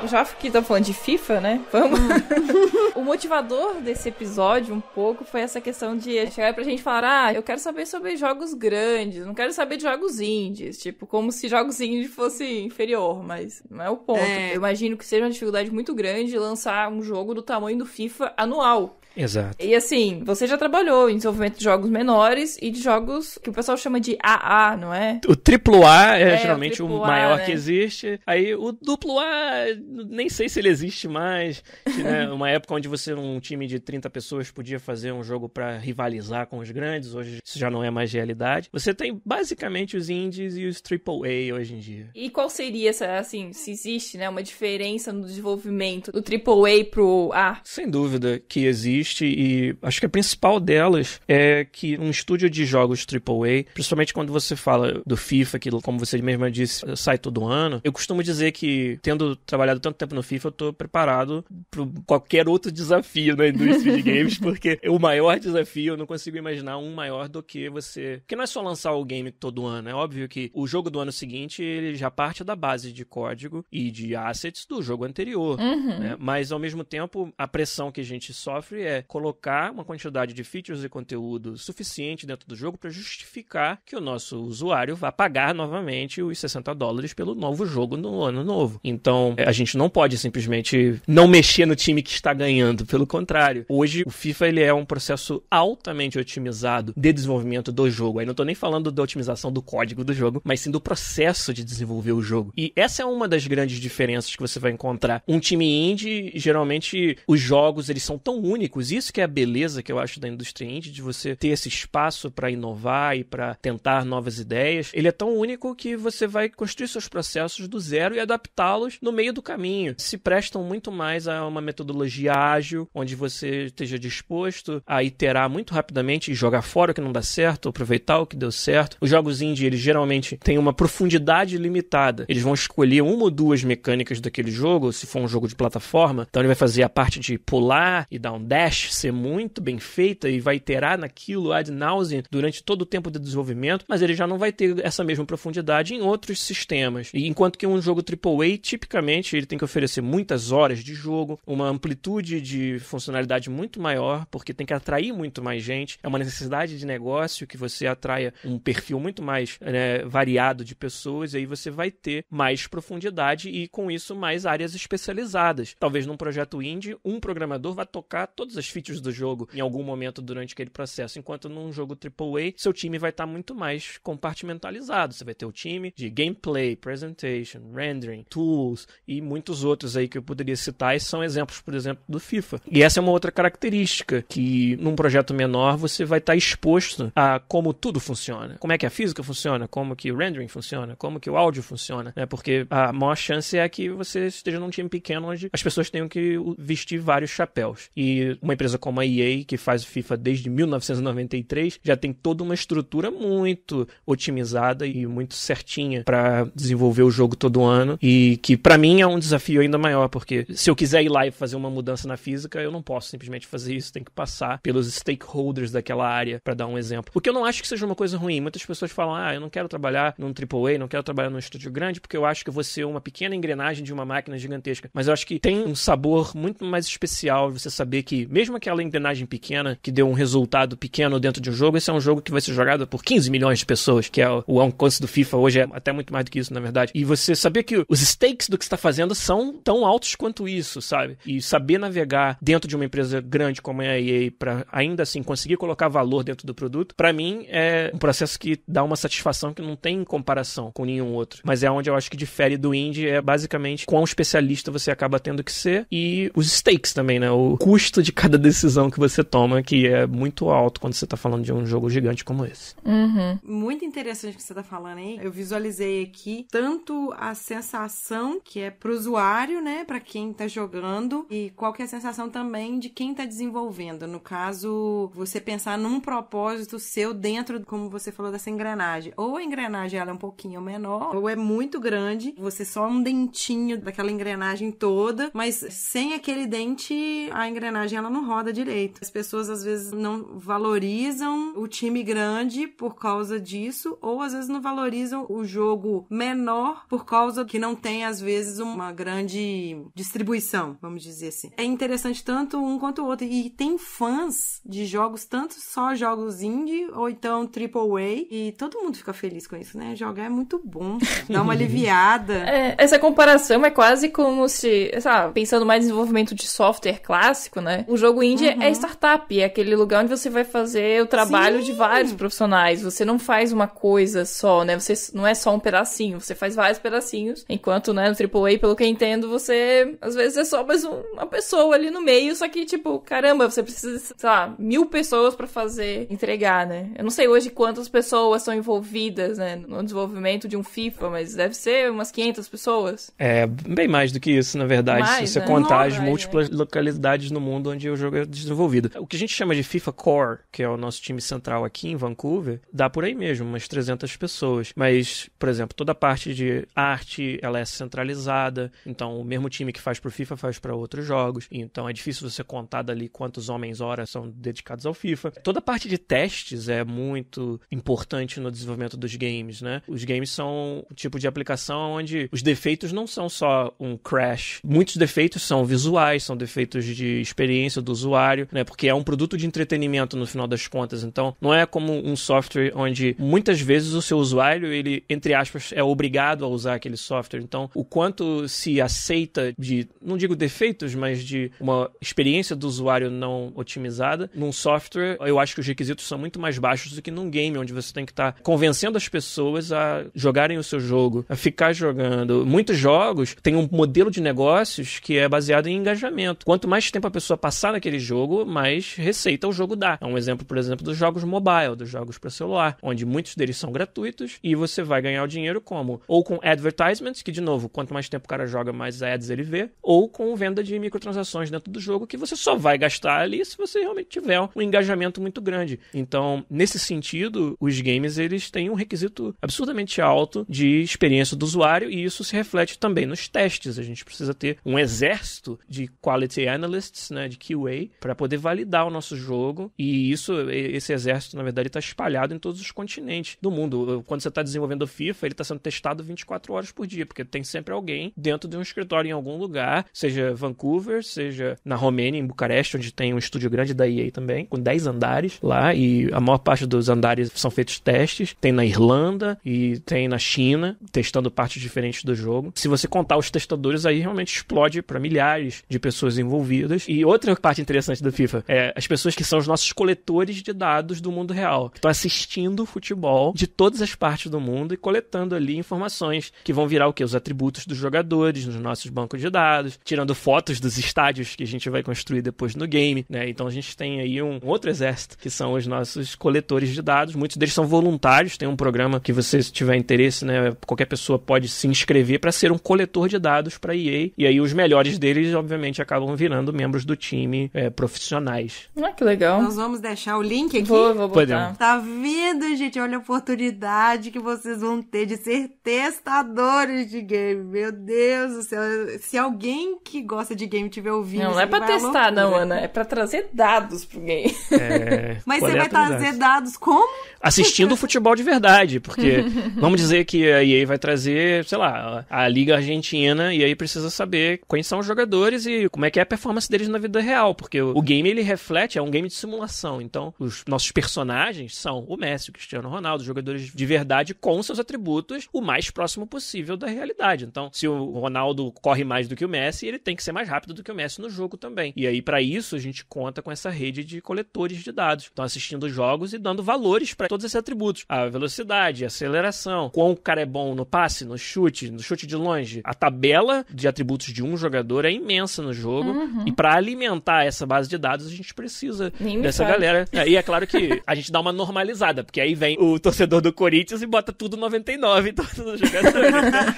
já que estamos tá falando de FIFA, né? Vamos. [LAUGHS] o motivador desse episódio, um pouco, foi essa questão de chegar pra gente falar: ah, eu quero saber sobre jogos grandes, não quero saber de jogos indies. Tipo, como se jogos indies fosse inferior, mas não é o ponto. É. Eu imagino que seja uma dificuldade muito grande lançar um jogo do tamanho do FIFA anual. Exato. E assim, você já trabalhou em desenvolvimento de jogos menores e de jogos que o pessoal chama de AA, não é? O triplo A é, é geralmente o, o maior a, né? que existe. Aí o duplo A, nem sei se ele existe mais. Né? [LAUGHS] Uma época onde você, um time de 30 pessoas, podia fazer um jogo para rivalizar com os grandes. Hoje isso já não é mais realidade. Você tem basicamente os indies e os AAA hoje em dia. E qual seria essa, assim, se existe, né? Uma diferença no desenvolvimento do AAA pro A? Sem dúvida que existe existe e acho que a principal delas é que um estúdio de jogos AAA, principalmente quando você fala do FIFA, que como você mesma disse, sai todo ano, eu costumo dizer que tendo trabalhado tanto tempo no FIFA, eu tô preparado para qualquer outro desafio na indústria de games, [LAUGHS] porque o maior desafio, eu não consigo imaginar um maior do que você... Porque não é só lançar o game todo ano, é óbvio que o jogo do ano seguinte, ele já parte da base de código e de assets do jogo anterior, uhum. né? Mas, ao mesmo tempo, a pressão que a gente sofre é colocar uma quantidade de features e conteúdo suficiente dentro do jogo para justificar que o nosso usuário vá pagar novamente os 60 dólares pelo novo jogo no ano novo. Então, é, a gente não pode simplesmente não mexer no time que está ganhando, pelo contrário. Hoje, o FIFA ele é um processo altamente otimizado de desenvolvimento do jogo. Aí não estou nem falando da otimização do código do jogo, mas sim do processo de desenvolver o jogo. E essa é uma das grandes diferenças que você vai encontrar. Um time indie, geralmente, os jogos eles são tão únicos únicos. Isso que é a beleza que eu acho da indústria indie, de você ter esse espaço para inovar e para tentar novas ideias. Ele é tão único que você vai construir seus processos do zero e adaptá-los no meio do caminho. Se prestam muito mais a uma metodologia ágil, onde você esteja disposto a iterar muito rapidamente e jogar fora o que não dá certo, aproveitar o que deu certo. Os jogos indie, eles geralmente têm uma profundidade limitada. Eles vão escolher uma ou duas mecânicas daquele jogo, se for um jogo de plataforma, então ele vai fazer a parte de pular e dar um dash Flash ser muito bem feita e vai iterar naquilo ad nausea durante todo o tempo de desenvolvimento, mas ele já não vai ter essa mesma profundidade em outros sistemas. E enquanto que um jogo AAA, tipicamente, ele tem que oferecer muitas horas de jogo, uma amplitude de funcionalidade muito maior, porque tem que atrair muito mais gente. É uma necessidade de negócio que você atraia um perfil muito mais né, variado de pessoas, e aí você vai ter mais profundidade e, com isso, mais áreas especializadas. Talvez num projeto indie, um programador vá tocar todas todas as features do jogo em algum momento durante aquele processo. Enquanto num jogo AAA, seu time vai estar tá muito mais compartimentalizado. Você vai ter o time de gameplay, presentation, rendering, tools e muitos outros aí que eu poderia citar. E são exemplos, por exemplo, do FIFA. E essa é uma outra característica que num projeto menor você vai estar tá exposto a como tudo funciona, como é que a física funciona, como que o rendering funciona, como que o áudio funciona, né? Porque a maior chance é que você esteja num time pequeno onde as pessoas tenham que vestir vários chapéus. E uma empresa como a EA, que faz o FIFA desde 1993, já tem toda uma estrutura muito otimizada e muito certinha para desenvolver o jogo todo ano e que para mim é um desafio ainda maior, porque se eu quiser ir lá e fazer uma mudança na física, eu não posso simplesmente fazer isso, tem que passar pelos stakeholders daquela área, para dar um exemplo. O que eu não acho que seja uma coisa ruim. Muitas pessoas falam: "Ah, eu não quero trabalhar num AAA, não quero trabalhar num estúdio grande, porque eu acho que você vou ser uma pequena engrenagem de uma máquina gigantesca". Mas eu acho que tem um sabor muito mais especial você saber que mesmo aquela engrenagem pequena que deu um resultado pequeno dentro de um jogo, esse é um jogo que vai ser jogado por 15 milhões de pessoas, que é o alcance do FIFA hoje, é até muito mais do que isso, na verdade. E você saber que os stakes do que está fazendo são tão altos quanto isso, sabe? E saber navegar dentro de uma empresa grande como é a EA para ainda assim conseguir colocar valor dentro do produto, para mim é um processo que dá uma satisfação que não tem comparação com nenhum outro. Mas é onde eu acho que difere do indie é basicamente quão especialista você acaba tendo que ser e os stakes também, né? O custo de cada cada decisão que você toma, que é muito alto quando você está falando de um jogo gigante como esse. Uhum. Muito interessante o que você está falando aí. Eu visualizei aqui tanto a sensação que é pro usuário, né, para quem está jogando, e qual que é a sensação também de quem está desenvolvendo. No caso, você pensar num propósito seu dentro, como você falou, dessa engrenagem. Ou a engrenagem ela é um pouquinho menor, ou é muito grande, você só um dentinho daquela engrenagem toda, mas sem aquele dente, a engrenagem ela não não roda direito. As pessoas às vezes não valorizam o time grande por causa disso, ou às vezes não valorizam o jogo menor por causa que não tem às vezes uma grande distribuição, vamos dizer assim. É interessante tanto um quanto o outro e tem fãs de jogos tanto só jogos indie ou então AAA e todo mundo fica feliz com isso, né? Jogar é muito bom, [LAUGHS] dá uma aliviada. É, essa comparação é quase como se, sabe, pensando mais em desenvolvimento de software clássico, né? O jogo jogo indie é uhum. é startup, é aquele lugar onde você vai fazer o trabalho Sim. de vários profissionais. Você não faz uma coisa só, né? Você não é só um pedacinho, você faz vários pedacinhos. Enquanto, né, no AAA, pelo que eu entendo, você às vezes é só mais uma pessoa ali no meio, só que, tipo, caramba, você precisa, sei lá, mil pessoas para fazer, entregar, né? Eu não sei hoje quantas pessoas são envolvidas, né, no desenvolvimento de um FIFA, mas deve ser umas 500 pessoas. É, bem mais do que isso, na verdade, mais, se você né? contar as é. múltiplas localidades no mundo onde onde o jogo é desenvolvido. O que a gente chama de FIFA Core, que é o nosso time central aqui em Vancouver, dá por aí mesmo, umas 300 pessoas. Mas, por exemplo, toda a parte de arte, ela é centralizada, então o mesmo time que faz pro FIFA faz para outros jogos, então é difícil você contar dali quantos homens horas são dedicados ao FIFA. Toda a parte de testes é muito importante no desenvolvimento dos games, né? Os games são um tipo de aplicação onde os defeitos não são só um crash. Muitos defeitos são visuais, são defeitos de experiência do usuário, né? Porque é um produto de entretenimento no final das contas. Então, não é como um software onde muitas vezes o seu usuário, ele, entre aspas, é obrigado a usar aquele software. Então, o quanto se aceita de, não digo defeitos, mas de uma experiência do usuário não otimizada, num software, eu acho que os requisitos são muito mais baixos do que num game, onde você tem que estar tá convencendo as pessoas a jogarem o seu jogo, a ficar jogando. Muitos jogos têm um modelo de negócios que é baseado em engajamento. Quanto mais tempo a pessoa passar pensar naquele jogo, mas receita o jogo dá. É um exemplo, por exemplo, dos jogos mobile, dos jogos para celular, onde muitos deles são gratuitos e você vai ganhar o dinheiro como? Ou com advertisements, que de novo, quanto mais tempo o cara joga, mais ads ele vê, ou com venda de microtransações dentro do jogo, que você só vai gastar ali se você realmente tiver um engajamento muito grande. Então, nesse sentido, os games eles têm um requisito absurdamente alto de experiência do usuário e isso se reflete também nos testes. A gente precisa ter um exército de quality analysts, né, de QA para poder validar o nosso jogo. E isso, esse exército, na verdade, está espalhado em todos os continentes do mundo. Quando você está desenvolvendo o FIFA, ele está sendo testado 24 horas por dia, porque tem sempre alguém dentro de um escritório em algum lugar, seja Vancouver, seja na Romênia, em Bucareste, onde tem um estúdio grande da EA também, com 10 andares lá, e a maior parte dos andares são feitos testes. Tem na Irlanda e tem na China, testando partes diferentes do jogo. Se você contar os testadores, aí realmente explode para milhares de pessoas envolvidas. E outra parte interessante do FIFA. É as pessoas que são os nossos coletores de dados do mundo real, que estão assistindo o futebol de todas as partes do mundo e coletando ali informações que vão virar o que? Os atributos dos jogadores nos nossos bancos de dados, tirando fotos dos estádios que a gente vai construir depois no game, né? Então a gente tem aí um outro exército que são os nossos coletores de dados. Muitos deles são voluntários, tem um programa que você, se tiver interesse, né? Qualquer pessoa pode se inscrever para ser um coletor de dados para EA. E aí os melhores deles, obviamente, acabam virando membros do time filme é, profissionais. Ah, que legal. Nós vamos deixar o link aqui. Vou, vou botar. Tá vindo, gente? Olha a oportunidade que vocês vão ter de ser testadores de game. Meu Deus do céu. Se alguém que gosta de game tiver ouvindo... Não, não é pra testar, não, Ana. É pra trazer dados pro game. É... [LAUGHS] Mas Qual você é vai trazer dados como? Assistindo o [LAUGHS] futebol de verdade, porque vamos dizer que a EA vai trazer, sei lá, a Liga Argentina e aí precisa saber quem são os jogadores e como é que é a performance deles na vida real porque o game ele reflete, é um game de simulação. Então, os nossos personagens são o Messi, o Cristiano Ronaldo, jogadores de verdade com seus atributos o mais próximo possível da realidade. Então, se o Ronaldo corre mais do que o Messi, ele tem que ser mais rápido do que o Messi no jogo também. E aí, para isso, a gente conta com essa rede de coletores de dados. Estão assistindo jogos e dando valores para todos esses atributos: a velocidade, a aceleração, quão o cara é bom no passe, no chute, no chute de longe. A tabela de atributos de um jogador é imensa no jogo. Uhum. E para alimentar essa base de dados, a gente precisa Nem dessa galera. É, e é claro que a gente dá uma normalizada, porque aí vem o torcedor do Corinthians e bota tudo 99 em todas as jogações.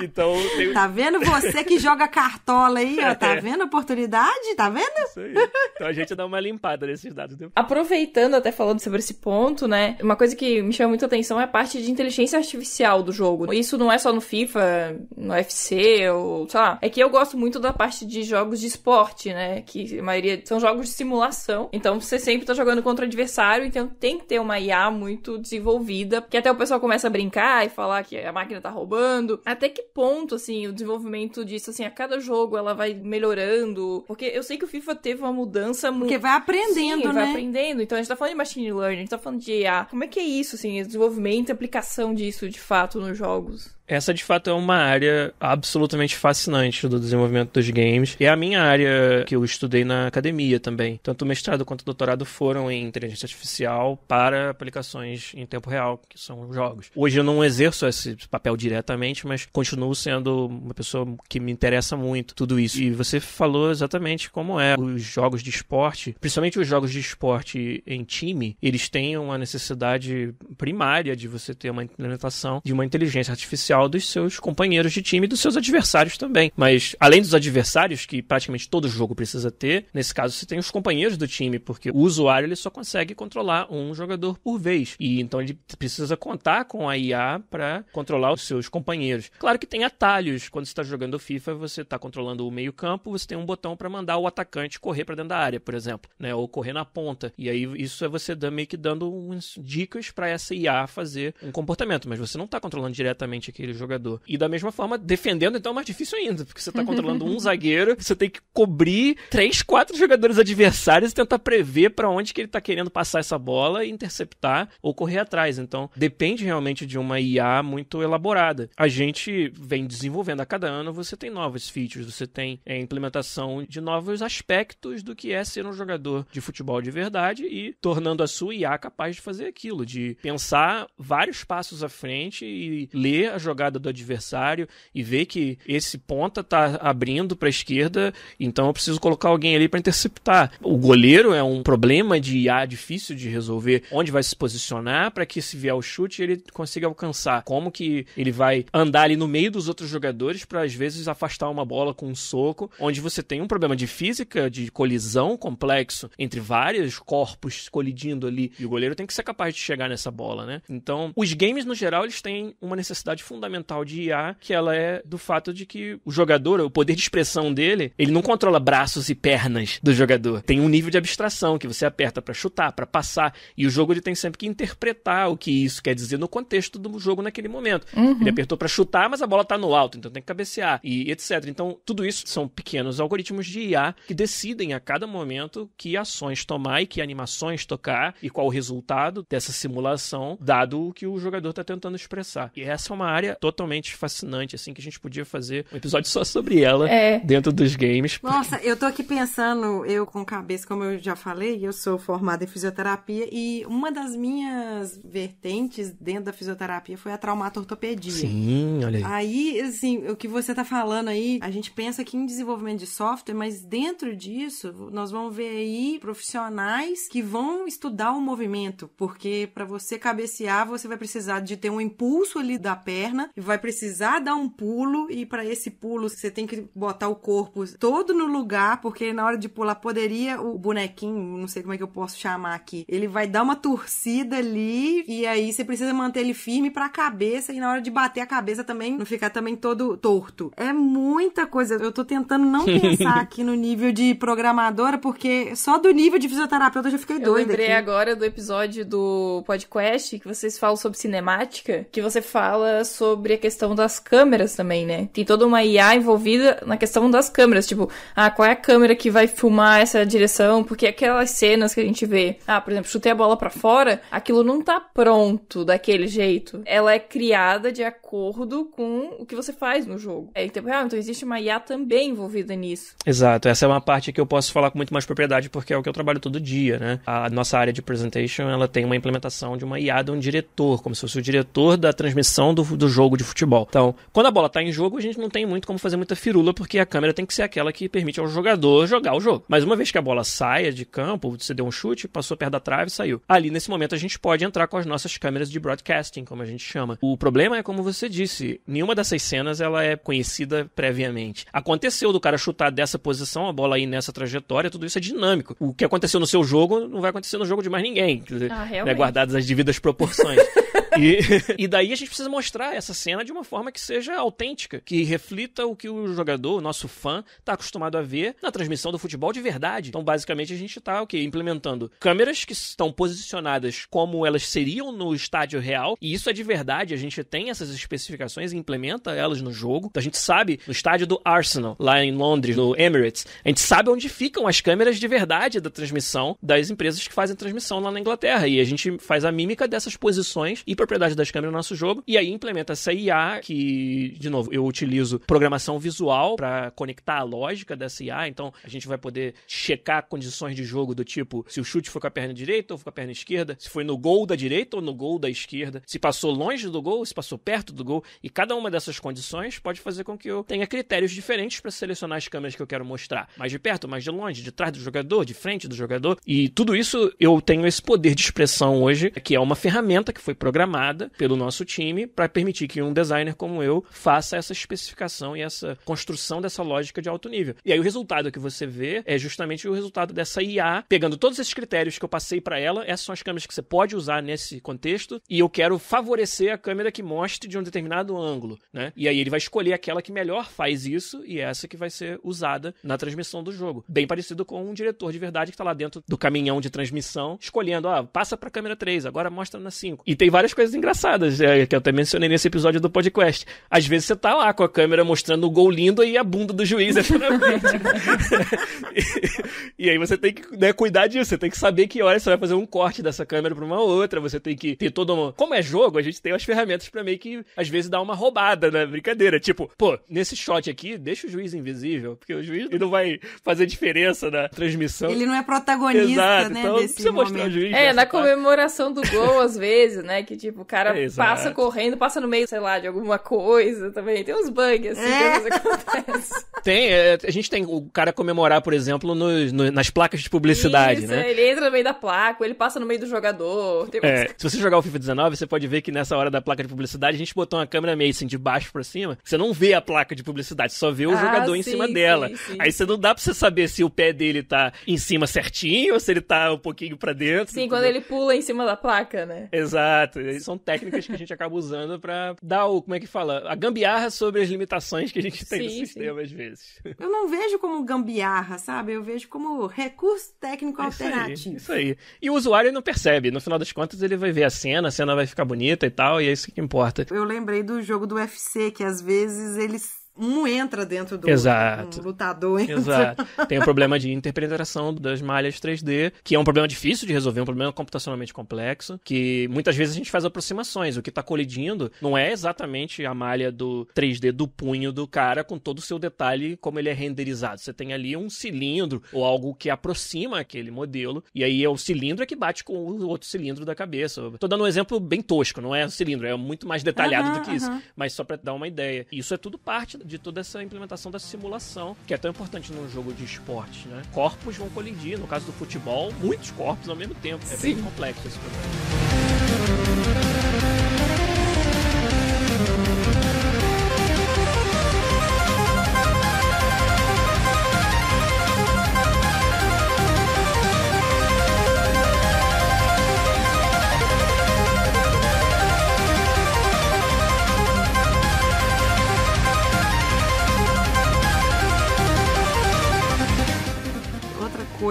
então, tem... Tá vendo você que joga cartola aí, ó? Tá é. vendo a oportunidade? Tá vendo? Isso aí. Então a gente dá uma limpada nesses dados. Depois. Aproveitando, até falando sobre esse ponto, né? Uma coisa que me chama muito atenção é a parte de inteligência artificial do jogo. Isso não é só no FIFA, no UFC, ou sei lá. É que eu gosto muito da parte de jogos de esporte, né? né? Que a maioria são jogos de simulação. Então você sempre tá jogando contra o adversário, então tem que ter uma IA muito desenvolvida. Que até o pessoal começa a brincar e falar que a máquina tá roubando. Até que ponto, assim, o desenvolvimento disso, assim, a cada jogo ela vai melhorando. Porque eu sei que o FIFA teve uma mudança muito. Porque vai aprendendo, Sim, né? Vai aprendendo. Então a gente tá falando de machine learning, a gente tá falando de IA. Como é que é isso, assim, desenvolvimento e aplicação disso de fato nos jogos? Essa de fato é uma área absolutamente fascinante do desenvolvimento dos games. E é a minha área que eu estudei na academia também. Tanto o mestrado quanto o doutorado foram em inteligência artificial para aplicações em tempo real, que são jogos. Hoje eu não exerço esse papel diretamente, mas continuo sendo uma pessoa que me interessa muito tudo isso. E você falou exatamente como é os jogos de esporte, principalmente os jogos de esporte em time, eles têm uma necessidade primária de você ter uma implementação de uma inteligência artificial dos seus companheiros de time e dos seus adversários também. Mas além dos adversários, que praticamente todo jogo precisa ter, nesse caso você tem os companheiros do time, porque o usuário ele só consegue controlar um jogador por vez. E então ele precisa contar com a IA para controlar os seus companheiros. Claro que tem atalhos. Quando você está jogando FIFA, você está controlando o meio-campo, você tem um botão para mandar o atacante correr para dentro da área, por exemplo, né? ou correr na ponta. E aí isso é você meio que dando uns dicas para essa IA fazer um comportamento, mas você não está controlando diretamente aquele jogador. E da mesma forma, defendendo então é mais difícil ainda, porque você tá [LAUGHS] controlando um zagueiro, você tem que cobrir três, quatro jogadores adversários e tentar prever para onde que ele tá querendo passar essa bola e interceptar ou correr atrás. Então, depende realmente de uma IA muito elaborada. A gente vem desenvolvendo a cada ano, você tem novas features, você tem a é, implementação de novos aspectos do que é ser um jogador de futebol de verdade e tornando a sua IA capaz de fazer aquilo, de pensar vários passos à frente e ler a jogada jogada do adversário e ver que esse ponta tá abrindo para a esquerda, então eu preciso colocar alguém ali para interceptar. O goleiro é um problema de IA difícil de resolver, onde vai se posicionar para que se vier o chute ele consiga alcançar. Como que ele vai andar ali no meio dos outros jogadores para às vezes afastar uma bola com um soco, onde você tem um problema de física, de colisão complexo entre vários corpos colidindo ali, e o goleiro tem que ser capaz de chegar nessa bola, né? Então, os games no geral eles têm uma necessidade fundamental fundamental de IA, que ela é do fato de que o jogador, o poder de expressão dele, ele não controla braços e pernas do jogador. Tem um nível de abstração que você aperta para chutar, para passar, e o jogo ele tem sempre que interpretar o que isso quer dizer no contexto do jogo naquele momento. Uhum. Ele apertou para chutar, mas a bola tá no alto, então tem que cabecear e etc. Então, tudo isso são pequenos algoritmos de IA que decidem a cada momento que ações tomar e que animações tocar e qual o resultado dessa simulação, dado o que o jogador está tentando expressar. E essa é uma área totalmente fascinante, assim, que a gente podia fazer um episódio só sobre ela é. dentro dos games. Nossa, eu tô aqui pensando, eu com cabeça, como eu já falei, eu sou formada em fisioterapia e uma das minhas vertentes dentro da fisioterapia foi a traumatortopedia. Sim, olha aí. Aí, assim, o que você tá falando aí, a gente pensa aqui em desenvolvimento de software, mas dentro disso, nós vamos ver aí profissionais que vão estudar o movimento, porque para você cabecear, você vai precisar de ter um impulso ali da perna e vai precisar dar um pulo e para esse pulo você tem que botar o corpo todo no lugar, porque na hora de pular poderia o bonequinho, não sei como é que eu posso chamar aqui, ele vai dar uma torcida ali e aí você precisa manter ele firme para a cabeça e na hora de bater a cabeça também não ficar também todo torto. É muita coisa. Eu tô tentando não [LAUGHS] pensar aqui no nível de programadora porque só do nível de fisioterapeuta eu já fiquei doida. Eu lembrei aqui. agora do episódio do podcast que vocês falam sobre cinemática, que você fala sobre sobre a questão das câmeras também, né? Tem toda uma IA envolvida na questão das câmeras, tipo, ah, qual é a câmera que vai filmar essa direção? Porque aquelas cenas que a gente vê, ah, por exemplo, chutei a bola para fora, aquilo não tá pronto daquele jeito. Ela é criada de acordo com o que você faz no jogo. É, então, ah, então existe uma IA também envolvida nisso. Exato, essa é uma parte que eu posso falar com muito mais propriedade porque é o que eu trabalho todo dia, né? A nossa área de presentation, ela tem uma implementação de uma IA de um diretor, como se fosse o diretor da transmissão do, do jogo jogo de futebol. Então, quando a bola está em jogo, a gente não tem muito como fazer muita firula, porque a câmera tem que ser aquela que permite ao jogador jogar o jogo. Mas uma vez que a bola saia de campo, você deu um chute, passou perto da trave e saiu. Ali, nesse momento, a gente pode entrar com as nossas câmeras de broadcasting, como a gente chama. O problema é, como você disse, nenhuma dessas cenas ela é conhecida previamente. Aconteceu do cara chutar dessa posição, a bola aí nessa trajetória, tudo isso é dinâmico. O que aconteceu no seu jogo não vai acontecer no jogo de mais ninguém. Dizer, ah, né, guardadas as devidas proporções. [LAUGHS] e, [LAUGHS] e daí a gente precisa mostrar essa essa cena de uma forma que seja autêntica, que reflita o que o jogador, o nosso fã, está acostumado a ver na transmissão do futebol de verdade. Então, basicamente, a gente está okay, implementando câmeras que estão posicionadas como elas seriam no estádio real, e isso é de verdade, a gente tem essas especificações e implementa elas no jogo. Então, a gente sabe, no estádio do Arsenal, lá em Londres, no Emirates, a gente sabe onde ficam as câmeras de verdade da transmissão das empresas que fazem transmissão lá na Inglaterra, e a gente faz a mímica dessas posições e propriedade das câmeras no nosso jogo, e aí implementa essa IA, que, de novo, eu utilizo programação visual para conectar a lógica dessa IA, então a gente vai poder checar condições de jogo do tipo se o chute foi com a perna direita ou foi com a perna esquerda, se foi no gol da direita ou no gol da esquerda, se passou longe do gol, se passou perto do gol, e cada uma dessas condições pode fazer com que eu tenha critérios diferentes para selecionar as câmeras que eu quero mostrar, mais de perto, mais de longe, de trás do jogador, de frente do jogador, e tudo isso eu tenho esse poder de expressão hoje, que é uma ferramenta que foi programada pelo nosso time para permitir que um designer como eu faça essa especificação e essa construção dessa lógica de alto nível. E aí o resultado que você vê é justamente o resultado dessa IA, pegando todos esses critérios que eu passei para ela, essas são as câmeras que você pode usar nesse contexto, e eu quero favorecer a câmera que mostre de um determinado ângulo, né? E aí ele vai escolher aquela que melhor faz isso e é essa que vai ser usada na transmissão do jogo. Bem parecido com um diretor de verdade que está lá dentro do caminhão de transmissão, escolhendo, ah, passa para câmera 3, agora mostra na 5. E tem várias coisas engraçadas, é, que eu até mencionei nesse episódio episódio do podcast. Às vezes você tá lá com a câmera mostrando o gol lindo e a bunda do juiz é [LAUGHS] e, e aí você tem que né, cuidar disso, você tem que saber que hora você vai fazer um corte dessa câmera pra uma outra, você tem que ter todo uma. Como é jogo, a gente tem as ferramentas pra meio que, às vezes, dar uma roubada na né? brincadeira. Tipo, pô, nesse shot aqui, deixa o juiz invisível, porque o juiz não vai fazer diferença na transmissão. Ele não é protagonista, Exato, né? Então, desse precisa mostrar o juiz. É, na comemoração do gol, às vezes, né? Que tipo, o cara [LAUGHS] é, passa correndo, passa no meio meio, sei lá, de alguma coisa também. Tem uns bugs, assim, é. que acontece. [LAUGHS] Tem, é, a gente tem o cara comemorar, por exemplo, nos, no, nas placas de publicidade, Isso, né? Ele entra no meio da placa, ele passa no meio do jogador. Tem... É, se você jogar o FIFA 19, você pode ver que nessa hora da placa de publicidade, a gente botou uma câmera meio assim de baixo pra cima. Você não vê a placa de publicidade, só vê o ah, jogador sim, em cima sim, dela. Sim, Aí você não dá pra você saber se o pé dele tá em cima certinho ou se ele tá um pouquinho pra dentro. Sim, quando ele pula em cima da placa, né? Exato. São técnicas que a gente acaba usando pra dar o, como é que fala? A gambiarra sobre as limitações que a gente tem sim, no sistema, sim. às vezes. Eu não vejo como gambiarra, sabe? Eu vejo como recurso técnico alternativo. É isso aí, isso aí. E o usuário não percebe. No final das contas, ele vai ver a cena, a cena vai ficar bonita e tal, e é isso que importa. Eu lembrei do jogo do UFC, que às vezes eles um entra dentro do Exato. Um lutador. Entra. Exato. [LAUGHS] Tem o um problema de interpretação das malhas 3D, que é um problema difícil de resolver, um problema computacionalmente complexo, que muitas vezes a gente faz aproximações. O que está colidindo não é exatamente a malha do 3D do punho do cara com todo o seu detalhe, como ele é renderizado. Você tem ali um cilindro ou algo que aproxima aquele modelo, e aí é o cilindro é que bate com o outro cilindro da cabeça. estou dando um exemplo bem tosco, não é um cilindro, é muito mais detalhado do que isso, mas só para dar uma ideia. Isso é tudo parte de toda essa implementação da simulação, que é tão importante num jogo de esporte, né? Corpos vão colidir, no caso do futebol, muitos corpos ao mesmo tempo. É Sim. bem complexo esse problema.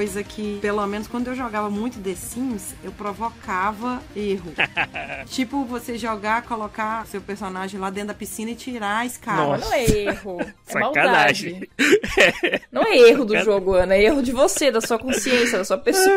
coisa que, pelo menos quando eu jogava muito The Sims, eu provocava erro. [LAUGHS] tipo, você jogar, colocar seu personagem lá dentro da piscina e tirar a escada. Nossa. Não é erro. É [LAUGHS] Maldade. [LAUGHS] Não é erro do jogo, Ana, é erro de você, da sua consciência, da sua pessoa.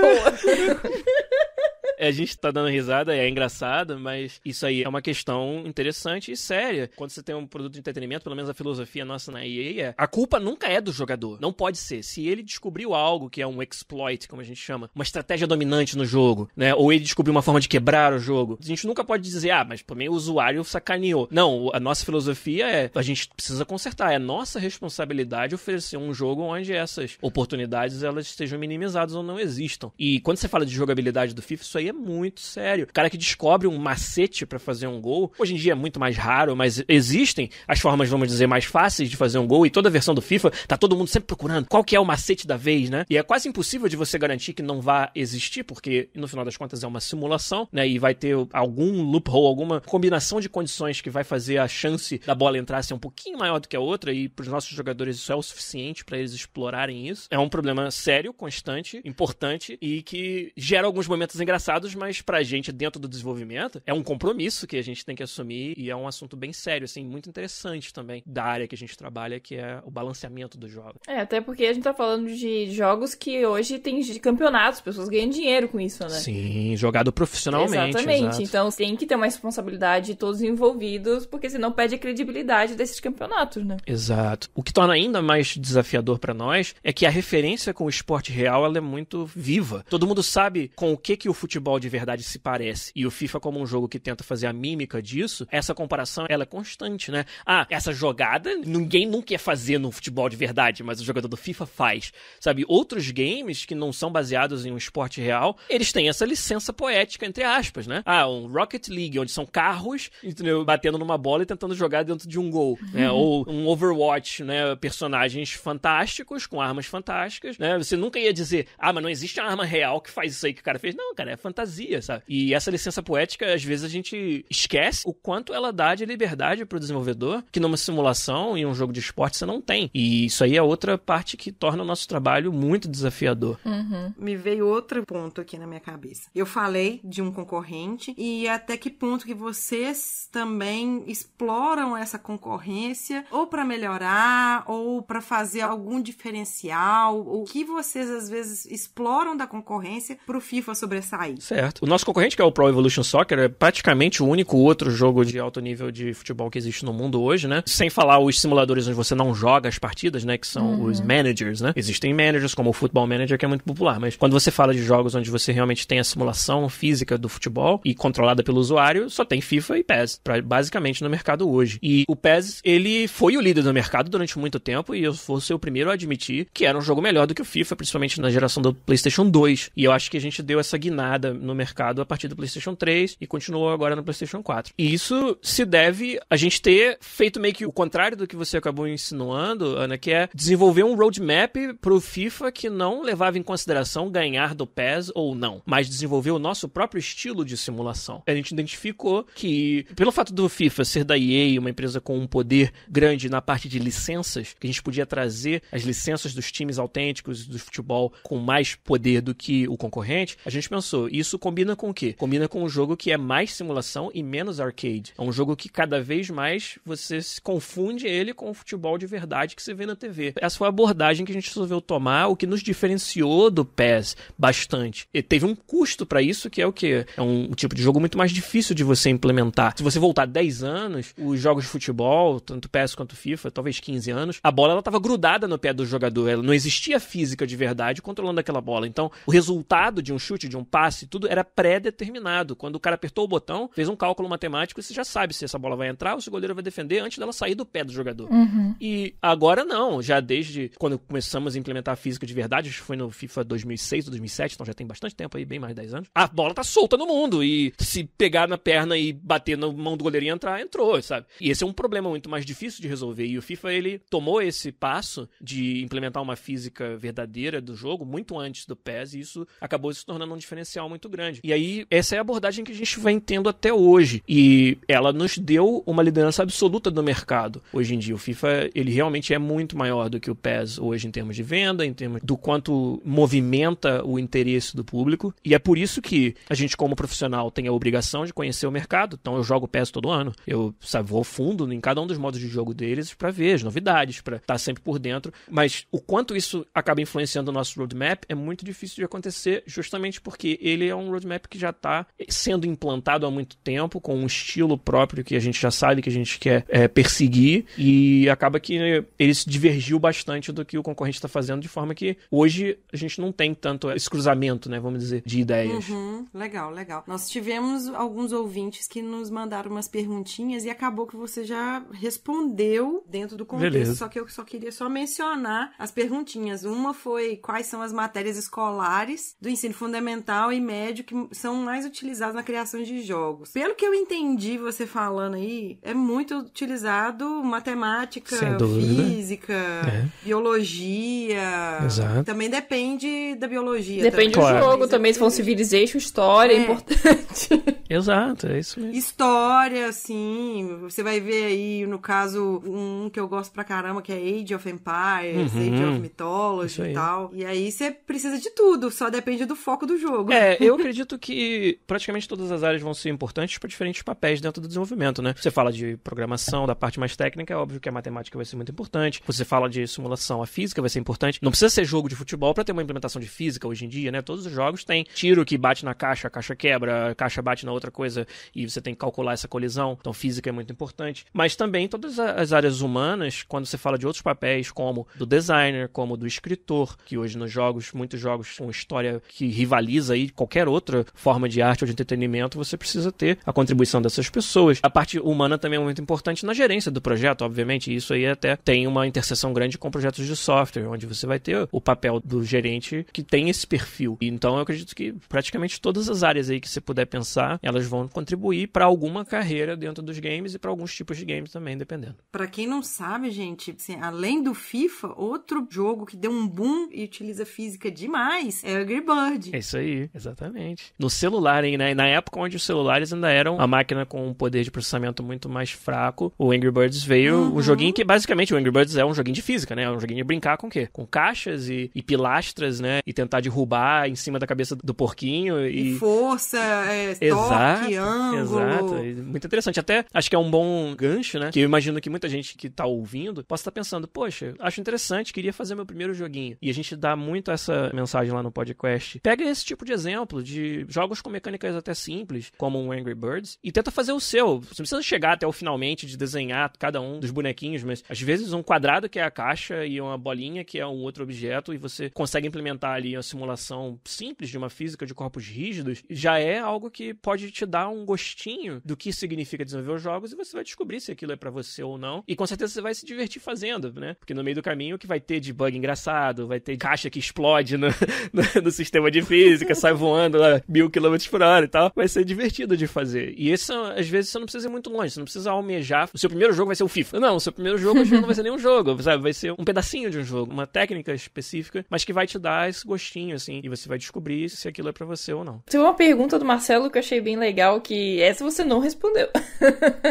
É, a gente tá dando risada, é engraçado, mas isso aí é uma questão interessante e séria. Quando você tem um produto de entretenimento, pelo menos a filosofia nossa na EA é, a culpa nunca é do jogador. Não pode ser. Se ele descobriu algo que é um exploit, como a gente chama, uma estratégia dominante no jogo, né? Ou ele descobriu uma forma de quebrar o jogo, a gente nunca pode dizer, ah, mas também o usuário sacaneou. Não, a nossa filosofia é, a gente precisa consertar. É nossa responsabilidade oferecer um jogo onde essas oportunidades elas estejam minimizadas ou não existam. E quando você fala de jogabilidade do FIFA, isso aí é é muito sério. O cara que descobre um macete para fazer um gol, hoje em dia é muito mais raro, mas existem as formas, vamos dizer, mais fáceis de fazer um gol e toda a versão do FIFA tá todo mundo sempre procurando qual que é o macete da vez, né? E é quase impossível de você garantir que não vá existir, porque no final das contas é uma simulação, né? E vai ter algum loophole, alguma combinação de condições que vai fazer a chance da bola entrar ser um pouquinho maior do que a outra e para os nossos jogadores isso é o suficiente para eles explorarem isso. É um problema sério, constante, importante e que gera alguns momentos engraçados engraçados, mas pra gente, dentro do desenvolvimento, é um compromisso que a gente tem que assumir e é um assunto bem sério, assim, muito interessante também da área que a gente trabalha, que é o balanceamento dos jogos. É, até porque a gente tá falando de jogos que hoje tem campeonatos, pessoas ganham dinheiro com isso, né? Sim, jogado profissionalmente. Exatamente. Exato. Então tem que ter uma responsabilidade de todos envolvidos, porque senão perde a credibilidade desses campeonatos, né? Exato. O que torna ainda mais desafiador para nós é que a referência com o esporte real ela é muito viva. Todo mundo sabe com o que, que o futebol futebol de verdade se parece e o FIFA como um jogo que tenta fazer a mímica disso, essa comparação ela é constante, né? Ah, essa jogada ninguém nunca ia fazer no futebol de verdade, mas o jogador do FIFA faz, sabe? Outros games que não são baseados em um esporte real, eles têm essa licença poética entre aspas, né? Ah, um Rocket League onde são carros entendeu? batendo numa bola e tentando jogar dentro de um gol, né? [LAUGHS] Ou um Overwatch, né? Personagens fantásticos com armas fantásticas, né? Você nunca ia dizer, ah, mas não existe uma arma real que faz isso aí que o cara fez, não, cara, é fantástico fantasia, sabe? E essa licença poética, às vezes, a gente esquece o quanto ela dá de liberdade pro desenvolvedor, que numa simulação e um jogo de esporte você não tem. E isso aí é outra parte que torna o nosso trabalho muito desafiador. Uhum. Me veio outro ponto aqui na minha cabeça. Eu falei de um concorrente e até que ponto que vocês também exploram essa concorrência ou para melhorar ou para fazer algum diferencial, o que vocês às vezes exploram da concorrência pro FIFA sobressair? Certo. O nosso concorrente, que é o Pro Evolution Soccer, é praticamente o único outro jogo de alto nível de futebol que existe no mundo hoje, né? Sem falar os simuladores onde você não joga as partidas, né? Que são uhum. os managers, né? Existem managers, como o Football Manager, que é muito popular. Mas quando você fala de jogos onde você realmente tem a simulação física do futebol e controlada pelo usuário, só tem FIFA e PES, pra, basicamente no mercado hoje. E o PES, ele foi o líder do mercado durante muito tempo e eu vou ser o primeiro a admitir que era um jogo melhor do que o FIFA, principalmente na geração do PlayStation 2. E eu acho que a gente deu essa guinada no mercado a partir do PlayStation 3 e continuou agora no PlayStation 4. E isso se deve a gente ter feito meio que o contrário do que você acabou insinuando, Ana, que é desenvolver um roadmap pro FIFA que não levava em consideração ganhar do PES ou não, mas desenvolver o nosso próprio estilo de simulação. A gente identificou que, pelo fato do FIFA ser da EA, uma empresa com um poder grande na parte de licenças, que a gente podia trazer as licenças dos times autênticos do futebol com mais poder do que o concorrente, a gente pensou, isso combina com o quê? Combina com um jogo que é mais simulação e menos arcade. É um jogo que cada vez mais você se confunde ele com o futebol de verdade que você vê na TV. Essa foi a abordagem que a gente resolveu tomar, o que nos diferenciou do PES bastante. E teve um custo para isso, que é o quê? É um tipo de jogo muito mais difícil de você implementar. Se você voltar 10 anos, os jogos de futebol, tanto PES quanto FIFA, talvez 15 anos, a bola ela grudada no pé do jogador, ela não existia física de verdade controlando aquela bola. Então, o resultado de um chute, de um passe, tudo era pré-determinado. Quando o cara apertou o botão, fez um cálculo matemático e você já sabe se essa bola vai entrar ou se o goleiro vai defender antes dela sair do pé do jogador. Uhum. E agora não, já desde quando começamos a implementar a física de verdade, acho que foi no FIFA 2006 ou 2007, então já tem bastante tempo aí, bem mais de 10 anos, a bola tá solta no mundo e se pegar na perna e bater na mão do goleiro e entrar, entrou, sabe? E esse é um problema muito mais difícil de resolver e o FIFA ele tomou esse passo de implementar uma física verdadeira do jogo muito antes do PES e isso acabou se tornando um diferencial muito muito grande. E aí, essa é a abordagem que a gente vem tendo até hoje. E ela nos deu uma liderança absoluta do mercado. Hoje em dia, o FIFA, ele realmente é muito maior do que o PES hoje em termos de venda, em termos do quanto movimenta o interesse do público. E é por isso que a gente, como profissional, tem a obrigação de conhecer o mercado. Então, eu jogo PES todo ano. Eu sabe, vou fundo em cada um dos modos de jogo deles para ver as novidades, para estar tá sempre por dentro. Mas o quanto isso acaba influenciando o nosso roadmap é muito difícil de acontecer, justamente porque ele ele é um roadmap que já está sendo implantado há muito tempo, com um estilo próprio que a gente já sabe que a gente quer é, perseguir, e acaba que ele se divergiu bastante do que o concorrente está fazendo, de forma que hoje a gente não tem tanto esse cruzamento, né, vamos dizer, de ideias. Uhum, legal, legal. Nós tivemos alguns ouvintes que nos mandaram umas perguntinhas e acabou que você já respondeu dentro do contexto, Beleza. só que eu só queria só mencionar as perguntinhas. Uma foi quais são as matérias escolares do ensino fundamental e médio remédio que são mais utilizados na criação de jogos. Pelo que eu entendi você falando aí, é muito utilizado matemática, física, é. biologia. Exato. Também depende da biologia. Depende também. do claro. jogo também, se for um Civilization, história é, é importante. [LAUGHS] Exato, é isso mesmo. História, sim. você vai ver aí, no caso, um que eu gosto pra caramba, que é Age of Empires, uhum. Age of Mythology e tal. E aí você precisa de tudo, só depende do foco do jogo. Né? É, [LAUGHS] eu acredito que praticamente todas as áreas vão ser importantes para diferentes papéis dentro do desenvolvimento, né? Você fala de programação, da parte mais técnica, é óbvio que a matemática vai ser muito importante. Você fala de simulação, a física vai ser importante. Não precisa ser jogo de futebol para ter uma implementação de física hoje em dia, né? Todos os jogos têm tiro que bate na caixa, a caixa quebra, a caixa bate na outra coisa e você tem que calcular essa colisão. Então, física é muito importante. Mas também todas as áreas humanas, quando você fala de outros papéis, como do designer, como do escritor, que hoje nos jogos, muitos jogos com história que rivaliza aí, qualquer outra forma de arte ou de entretenimento, você precisa ter a contribuição dessas pessoas. A parte humana também é muito importante na gerência do projeto, obviamente, e isso aí até tem uma interseção grande com projetos de software, onde você vai ter o papel do gerente que tem esse perfil. Então, eu acredito que praticamente todas as áreas aí que você puder pensar, elas vão contribuir para alguma carreira dentro dos games e para alguns tipos de games também, dependendo. Para quem não sabe, gente, assim, além do FIFA, outro jogo que deu um boom e utiliza física demais é o Angry Bird. É isso aí, exatamente. Exatamente. No celular, hein, né? Na época onde os celulares ainda eram a máquina com um poder de processamento muito mais fraco, o Angry Birds veio, uhum. um joguinho que basicamente o Angry Birds é um joguinho de física, né? É um joguinho de brincar com o quê? Com caixas e, e pilastras, né? E tentar derrubar em cima da cabeça do porquinho e... e força, é, exato, toque, ângulo... Exato, muito interessante. Até acho que é um bom gancho, né? Que eu imagino que muita gente que tá ouvindo possa estar tá pensando, poxa, acho interessante, queria fazer meu primeiro joguinho. E a gente dá muito essa mensagem lá no podcast. Pega esse tipo de exemplo exemplo de jogos com mecânicas até simples, como um Angry Birds, e tenta fazer o seu. Você não precisa chegar até o finalmente de desenhar cada um dos bonequinhos, mas às vezes um quadrado que é a caixa e uma bolinha que é um outro objeto, e você consegue implementar ali uma simulação simples de uma física de corpos rígidos, já é algo que pode te dar um gostinho do que significa desenvolver os jogos e você vai descobrir se aquilo é para você ou não. E com certeza você vai se divertir fazendo, né? Porque no meio do caminho o que vai ter de bug engraçado, vai ter caixa que explode no, [LAUGHS] no, no sistema de física, sai voando voando a mil quilômetros por hora e tal, vai ser divertido de fazer. E esse, às vezes, você não precisa ir muito longe, você não precisa almejar. O seu primeiro jogo vai ser o FIFA. Não, o seu primeiro jogo não vai ser nenhum jogo, sabe? Vai ser um pedacinho de um jogo, uma técnica específica, mas que vai te dar esse gostinho, assim, e você vai descobrir se aquilo é para você ou não. Tem uma pergunta do Marcelo que eu achei bem legal, que é essa você não respondeu. [LAUGHS]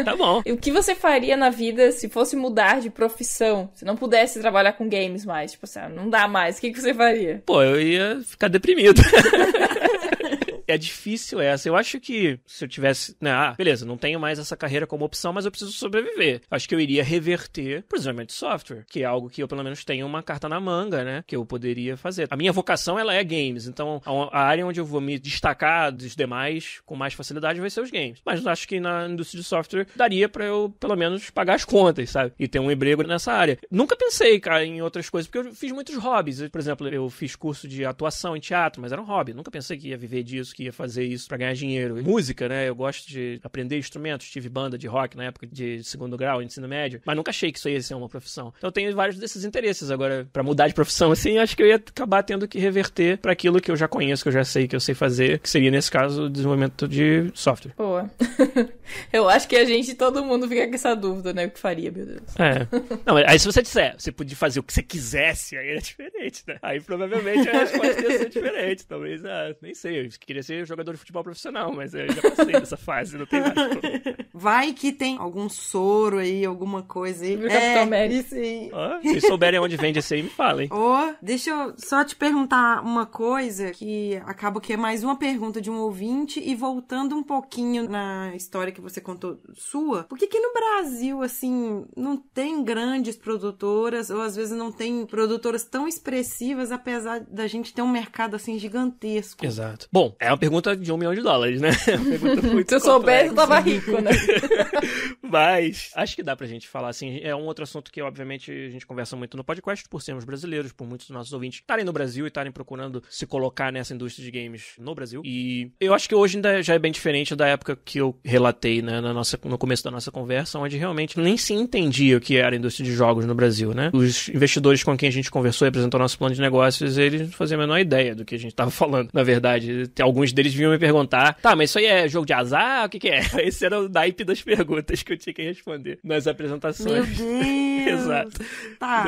Tá bom. o que você faria na vida se fosse mudar de profissão? Se não pudesse trabalhar com games mais? Tipo assim, ah, não dá mais. O que, que você faria? Pô, eu ia ficar deprimido. [LAUGHS] é difícil essa. Eu acho que se eu tivesse. Né, ah, beleza, não tenho mais essa carreira como opção, mas eu preciso sobreviver. Acho que eu iria reverter pro desenvolvimento de software, que é algo que eu pelo menos tenho uma carta na manga, né? Que eu poderia fazer. A minha vocação, ela é games. Então, a área onde eu vou me destacar dos demais com mais facilidade vai ser os games. Mas acho que na indústria de software daria para eu, pelo menos, pagar as contas, sabe? E ter um emprego nessa área. Nunca pensei, cara, em outras coisas, porque eu fiz muitos hobbies. Por exemplo, eu fiz curso de atuação em teatro, mas era um hobby. Nunca pensei que ia viver disso, que que ia fazer isso para ganhar dinheiro. música, né? Eu gosto de aprender instrumentos, tive banda de rock na época de segundo grau, ensino médio, mas nunca achei que isso ia ser uma profissão. Então eu tenho vários desses interesses agora para mudar de profissão assim, acho que eu ia acabar tendo que reverter para aquilo que eu já conheço, que eu já sei que eu sei fazer, que seria nesse caso o desenvolvimento de software. Boa. [LAUGHS] eu acho que a gente, todo mundo fica com essa dúvida, né? O que faria, meu Deus. É. Não, aí se você disser, você podia fazer o que você quisesse, aí era é diferente, né? Aí provavelmente a resposta ia ser [LAUGHS] diferente, talvez, ah, nem sei, eu queria queria ser jogador de futebol profissional, mas eu já passei dessa fase, não tem [LAUGHS] Vai que tem algum soro aí, alguma coisa aí. É, isso aí. Ah, se souberem onde vende esse aí, me falem. Oh, deixa eu só te perguntar uma coisa que acaba que é mais uma pergunta de um ouvinte e voltando um pouquinho na história que você contou sua, por que que no Brasil, assim, não tem grandes produtoras ou às vezes não tem produtoras tão expressivas apesar da gente ter um mercado, assim, gigantesco? Exato. Bom, é uma pergunta de um milhão de dólares, né? [LAUGHS] Se eu soubesse, eu tava rico, né? [LAUGHS] Mas acho que dá pra gente falar, assim. É um outro assunto que, obviamente, a gente conversa muito no podcast, por sermos brasileiros, por muitos dos nossos ouvintes estarem no Brasil e estarem procurando se colocar nessa indústria de games no Brasil. E eu acho que hoje ainda já é bem diferente da época que eu relatei, né? Na nossa, no começo da nossa conversa, onde realmente nem se entendia o que era a indústria de jogos no Brasil, né? Os investidores com quem a gente conversou e apresentou nosso plano de negócios, eles não faziam a menor ideia do que a gente tava falando. Na verdade, alguns alguns deles vinham me perguntar: tá, mas isso aí é jogo de azar? O que, que é? [LAUGHS] Esse era o naipe das perguntas que eu tinha que responder nas apresentações. Meu [LAUGHS] Deus! Exato. Tá.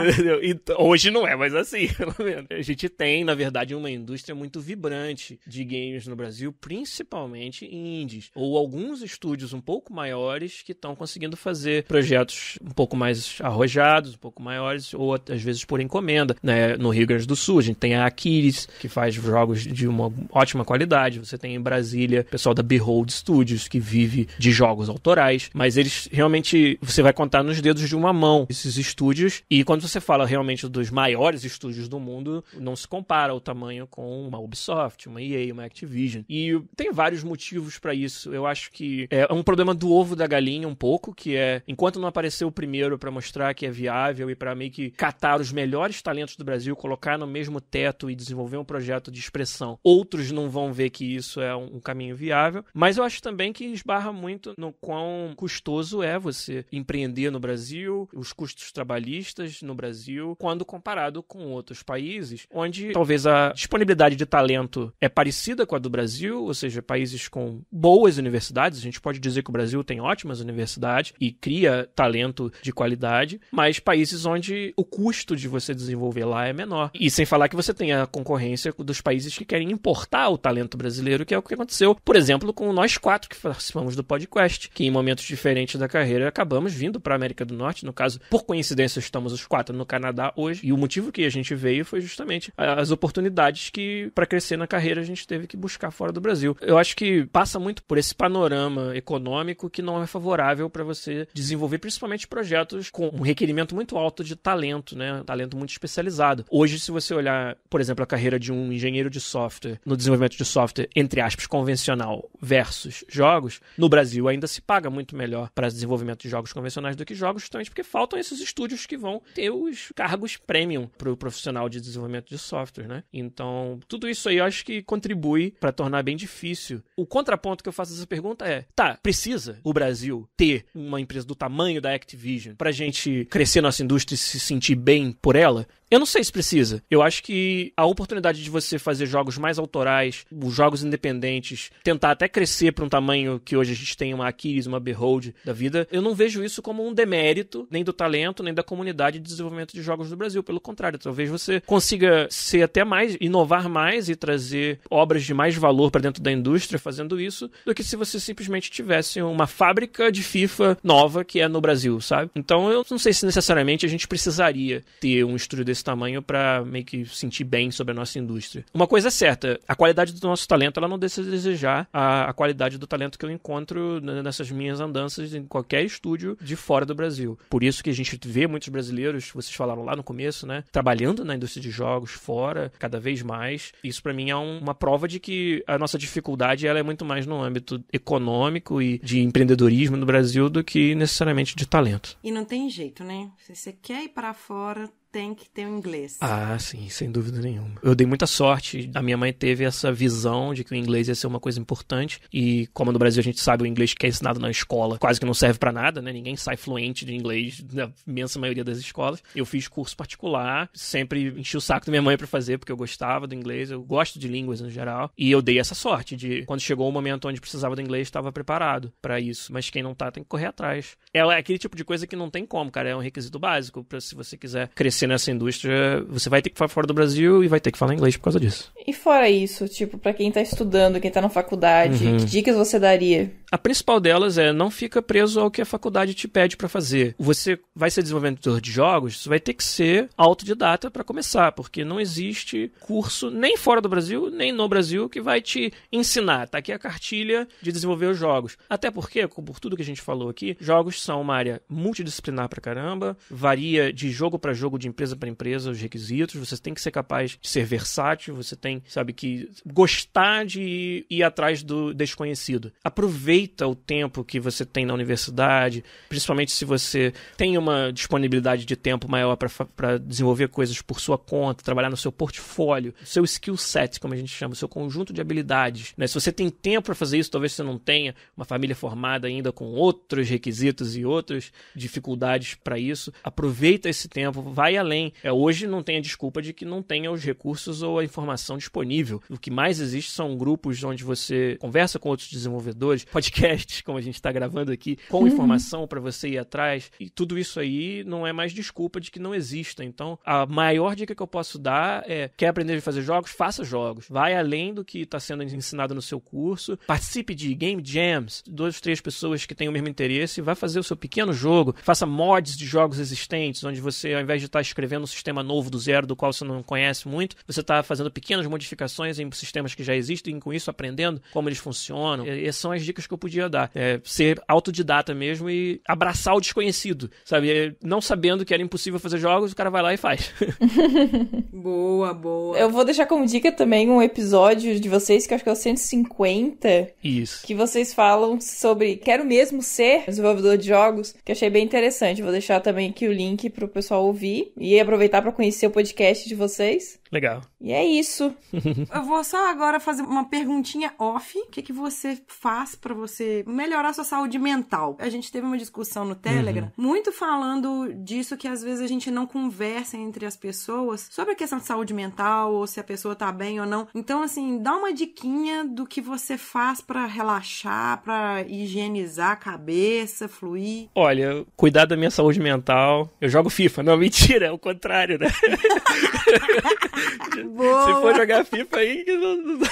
hoje não é mais assim, [LAUGHS] pelo menos. A gente tem, na verdade, uma indústria muito vibrante de games no Brasil, principalmente indies. Ou alguns estúdios um pouco maiores que estão conseguindo fazer projetos um pouco mais arrojados, um pouco maiores, ou às vezes por encomenda. Né? No Rio Grande do Sul, a gente tem a Aquiles, que faz jogos de uma ótima qualidade cidade, você tem em Brasília o pessoal da Behold Studios, que vive de jogos autorais, mas eles realmente, você vai contar nos dedos de uma mão esses estúdios, e quando você fala realmente dos maiores estúdios do mundo, não se compara o tamanho com uma Ubisoft, uma EA, uma Activision. E tem vários motivos para isso. Eu acho que é um problema do ovo da galinha um pouco, que é enquanto não apareceu o primeiro para mostrar que é viável e para meio que catar os melhores talentos do Brasil, colocar no mesmo teto e desenvolver um projeto de expressão, outros não vão ver que isso é um caminho viável, mas eu acho também que esbarra muito no quão custoso é você empreender no Brasil, os custos trabalhistas no Brasil, quando comparado com outros países, onde talvez a disponibilidade de talento é parecida com a do Brasil, ou seja, países com boas universidades, a gente pode dizer que o Brasil tem ótimas universidades e cria talento de qualidade, mas países onde o custo de você desenvolver lá é menor. E sem falar que você tem a concorrência dos países que querem importar o talento brasileiro brasileiro, que é o que aconteceu, por exemplo, com nós quatro que participamos do podcast, que em momentos diferentes da carreira acabamos vindo para a América do Norte. No caso, por coincidência, estamos os quatro no Canadá hoje, e o motivo que a gente veio foi justamente as oportunidades que, para crescer na carreira, a gente teve que buscar fora do Brasil. Eu acho que passa muito por esse panorama econômico que não é favorável para você desenvolver, principalmente projetos com um requerimento muito alto de talento, né? Talento muito especializado. Hoje, se você olhar, por exemplo, a carreira de um engenheiro de software, no desenvolvimento de software, software, entre aspas, convencional versus jogos, no Brasil ainda se paga muito melhor para desenvolvimento de jogos convencionais do que jogos, justamente porque faltam esses estúdios que vão ter os cargos premium para o profissional de desenvolvimento de software, né? Então, tudo isso aí eu acho que contribui para tornar bem difícil. O contraponto que eu faço essa pergunta é: tá, precisa o Brasil ter uma empresa do tamanho da Activision para gente crescer nossa indústria e se sentir bem por ela? Eu não sei se precisa. Eu acho que a oportunidade de você fazer jogos mais autorais, os jogos independentes, tentar até crescer para um tamanho que hoje a gente tem uma Aquiles, uma Behold da vida, eu não vejo isso como um demérito nem do talento, nem da comunidade de desenvolvimento de jogos do Brasil. Pelo contrário, talvez você consiga ser até mais, inovar mais e trazer obras de mais valor para dentro da indústria fazendo isso, do que se você simplesmente tivesse uma fábrica de FIFA nova que é no Brasil, sabe? Então eu não sei se necessariamente a gente precisaria ter um estúdio desse tamanho para meio que sentir bem sobre a nossa indústria. Uma coisa é certa, a qualidade do nosso nosso talento ela não deixa a desejar a, a qualidade do talento que eu encontro nessas minhas andanças em qualquer estúdio de fora do Brasil. Por isso que a gente vê muitos brasileiros, vocês falaram lá no começo, né, trabalhando na indústria de jogos fora cada vez mais. Isso para mim é um, uma prova de que a nossa dificuldade ela é muito mais no âmbito econômico e de empreendedorismo no Brasil do que necessariamente de talento. E não tem jeito, né? Se você quer ir para fora, tem que ter o um inglês. Ah, sim, sem dúvida nenhuma. Eu dei muita sorte. A minha mãe teve essa visão de que o inglês ia ser uma coisa importante. E como no Brasil a gente sabe, o inglês que é ensinado na escola quase que não serve para nada, né? Ninguém sai fluente de inglês na imensa maioria das escolas. Eu fiz curso particular, sempre enchi o saco da minha mãe para fazer, porque eu gostava do inglês, eu gosto de línguas no geral. E eu dei essa sorte de, quando chegou o momento onde precisava do inglês, estava preparado para isso. Mas quem não tá, tem que correr atrás. É aquele tipo de coisa que não tem como, cara. É um requisito básico para se você quiser crescer crescer nessa indústria, você vai ter que falar fora do Brasil e vai ter que falar inglês por causa disso. E fora isso, tipo, para quem tá estudando, quem tá na faculdade, uhum. que dicas você daria? A principal delas é não fica preso ao que a faculdade te pede para fazer. Você vai ser desenvolvedor de jogos, você vai ter que ser autodidata para começar, porque não existe curso nem fora do Brasil, nem no Brasil que vai te ensinar. Tá aqui a cartilha de desenvolver os jogos. Até porque, por tudo que a gente falou aqui, jogos são uma área multidisciplinar pra caramba, varia de jogo para jogo, de empresa para empresa os requisitos, você tem que ser capaz de ser versátil, você tem, sabe, que gostar de ir atrás do desconhecido. Aproveita aproveita o tempo que você tem na universidade, principalmente se você tem uma disponibilidade de tempo maior para desenvolver coisas por sua conta, trabalhar no seu portfólio, seu skill set, como a gente chama, seu conjunto de habilidades. Né? Se você tem tempo para fazer isso, talvez você não tenha uma família formada ainda com outros requisitos e outras dificuldades para isso. Aproveita esse tempo, vai além. É, hoje não tem a desculpa de que não tenha os recursos ou a informação disponível. O que mais existe são grupos onde você conversa com outros desenvolvedores, pode podcast, como a gente está gravando aqui, com uhum. informação para você ir atrás. E tudo isso aí não é mais desculpa de que não exista. Então, a maior dica que eu posso dar é: quer aprender a fazer jogos? Faça jogos. Vai além do que está sendo ensinado no seu curso. Participe de game jams, duas, três pessoas que têm o mesmo interesse. Vai fazer o seu pequeno jogo. Faça mods de jogos existentes, onde você, ao invés de estar tá escrevendo um sistema novo do zero, do qual você não conhece muito, você está fazendo pequenas modificações em sistemas que já existem e com isso aprendendo como eles funcionam. E, essas são as dicas que eu podia dar. É, ser autodidata mesmo e abraçar o desconhecido, sabe? É, não sabendo que era impossível fazer jogos, o cara vai lá e faz. [LAUGHS] boa, boa. Eu vou deixar como dica também um episódio de vocês, que eu acho que é o 150. Isso. Que vocês falam sobre quero mesmo ser desenvolvedor de jogos, que eu achei bem interessante. Vou deixar também aqui o link pro pessoal ouvir e aproveitar para conhecer o podcast de vocês. Legal. E é isso. [LAUGHS] eu vou só agora fazer uma perguntinha off. O que, que você faz para você melhorar sua saúde mental? A gente teve uma discussão no Telegram, uhum. muito falando disso que às vezes a gente não conversa entre as pessoas sobre a questão de saúde mental ou se a pessoa tá bem ou não. Então, assim, dá uma diquinha do que você faz para relaxar, para higienizar a cabeça, fluir. Olha, cuidar da minha saúde mental. Eu jogo FIFA. Não, [LAUGHS] mentira, é o contrário, né? [LAUGHS] Boa. Se for jogar FIFA aí,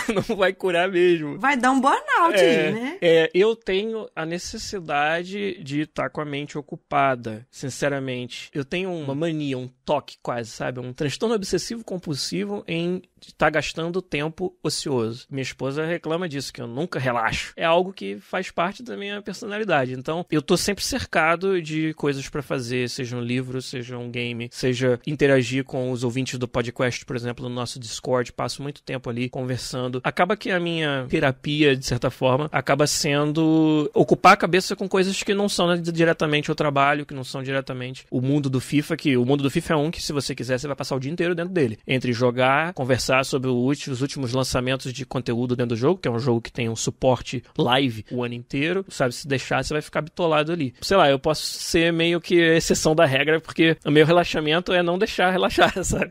não vai curar mesmo. Vai dar um burnout é, aí, né? É, eu tenho a necessidade de estar com a mente ocupada, sinceramente. Eu tenho uma mania, um toque quase, sabe? Um transtorno obsessivo compulsivo em está tá gastando tempo ocioso. Minha esposa reclama disso, que eu nunca relaxo. É algo que faz parte da minha personalidade. Então, eu tô sempre cercado de coisas para fazer, seja um livro, seja um game, seja interagir com os ouvintes do podcast, por exemplo, no nosso Discord. Passo muito tempo ali conversando. Acaba que a minha terapia, de certa forma, acaba sendo ocupar a cabeça com coisas que não são diretamente o trabalho, que não são diretamente o mundo do FIFA, que o mundo do FIFA é um que, se você quiser, você vai passar o dia inteiro dentro dele. Entre jogar, conversar sobre os últimos lançamentos de conteúdo dentro do jogo, que é um jogo que tem um suporte live o ano inteiro. Sabe, se deixar, você vai ficar bitolado ali. Sei lá, eu posso ser meio que exceção da regra, porque o meu relaxamento é não deixar relaxar, [LAUGHS] sabe?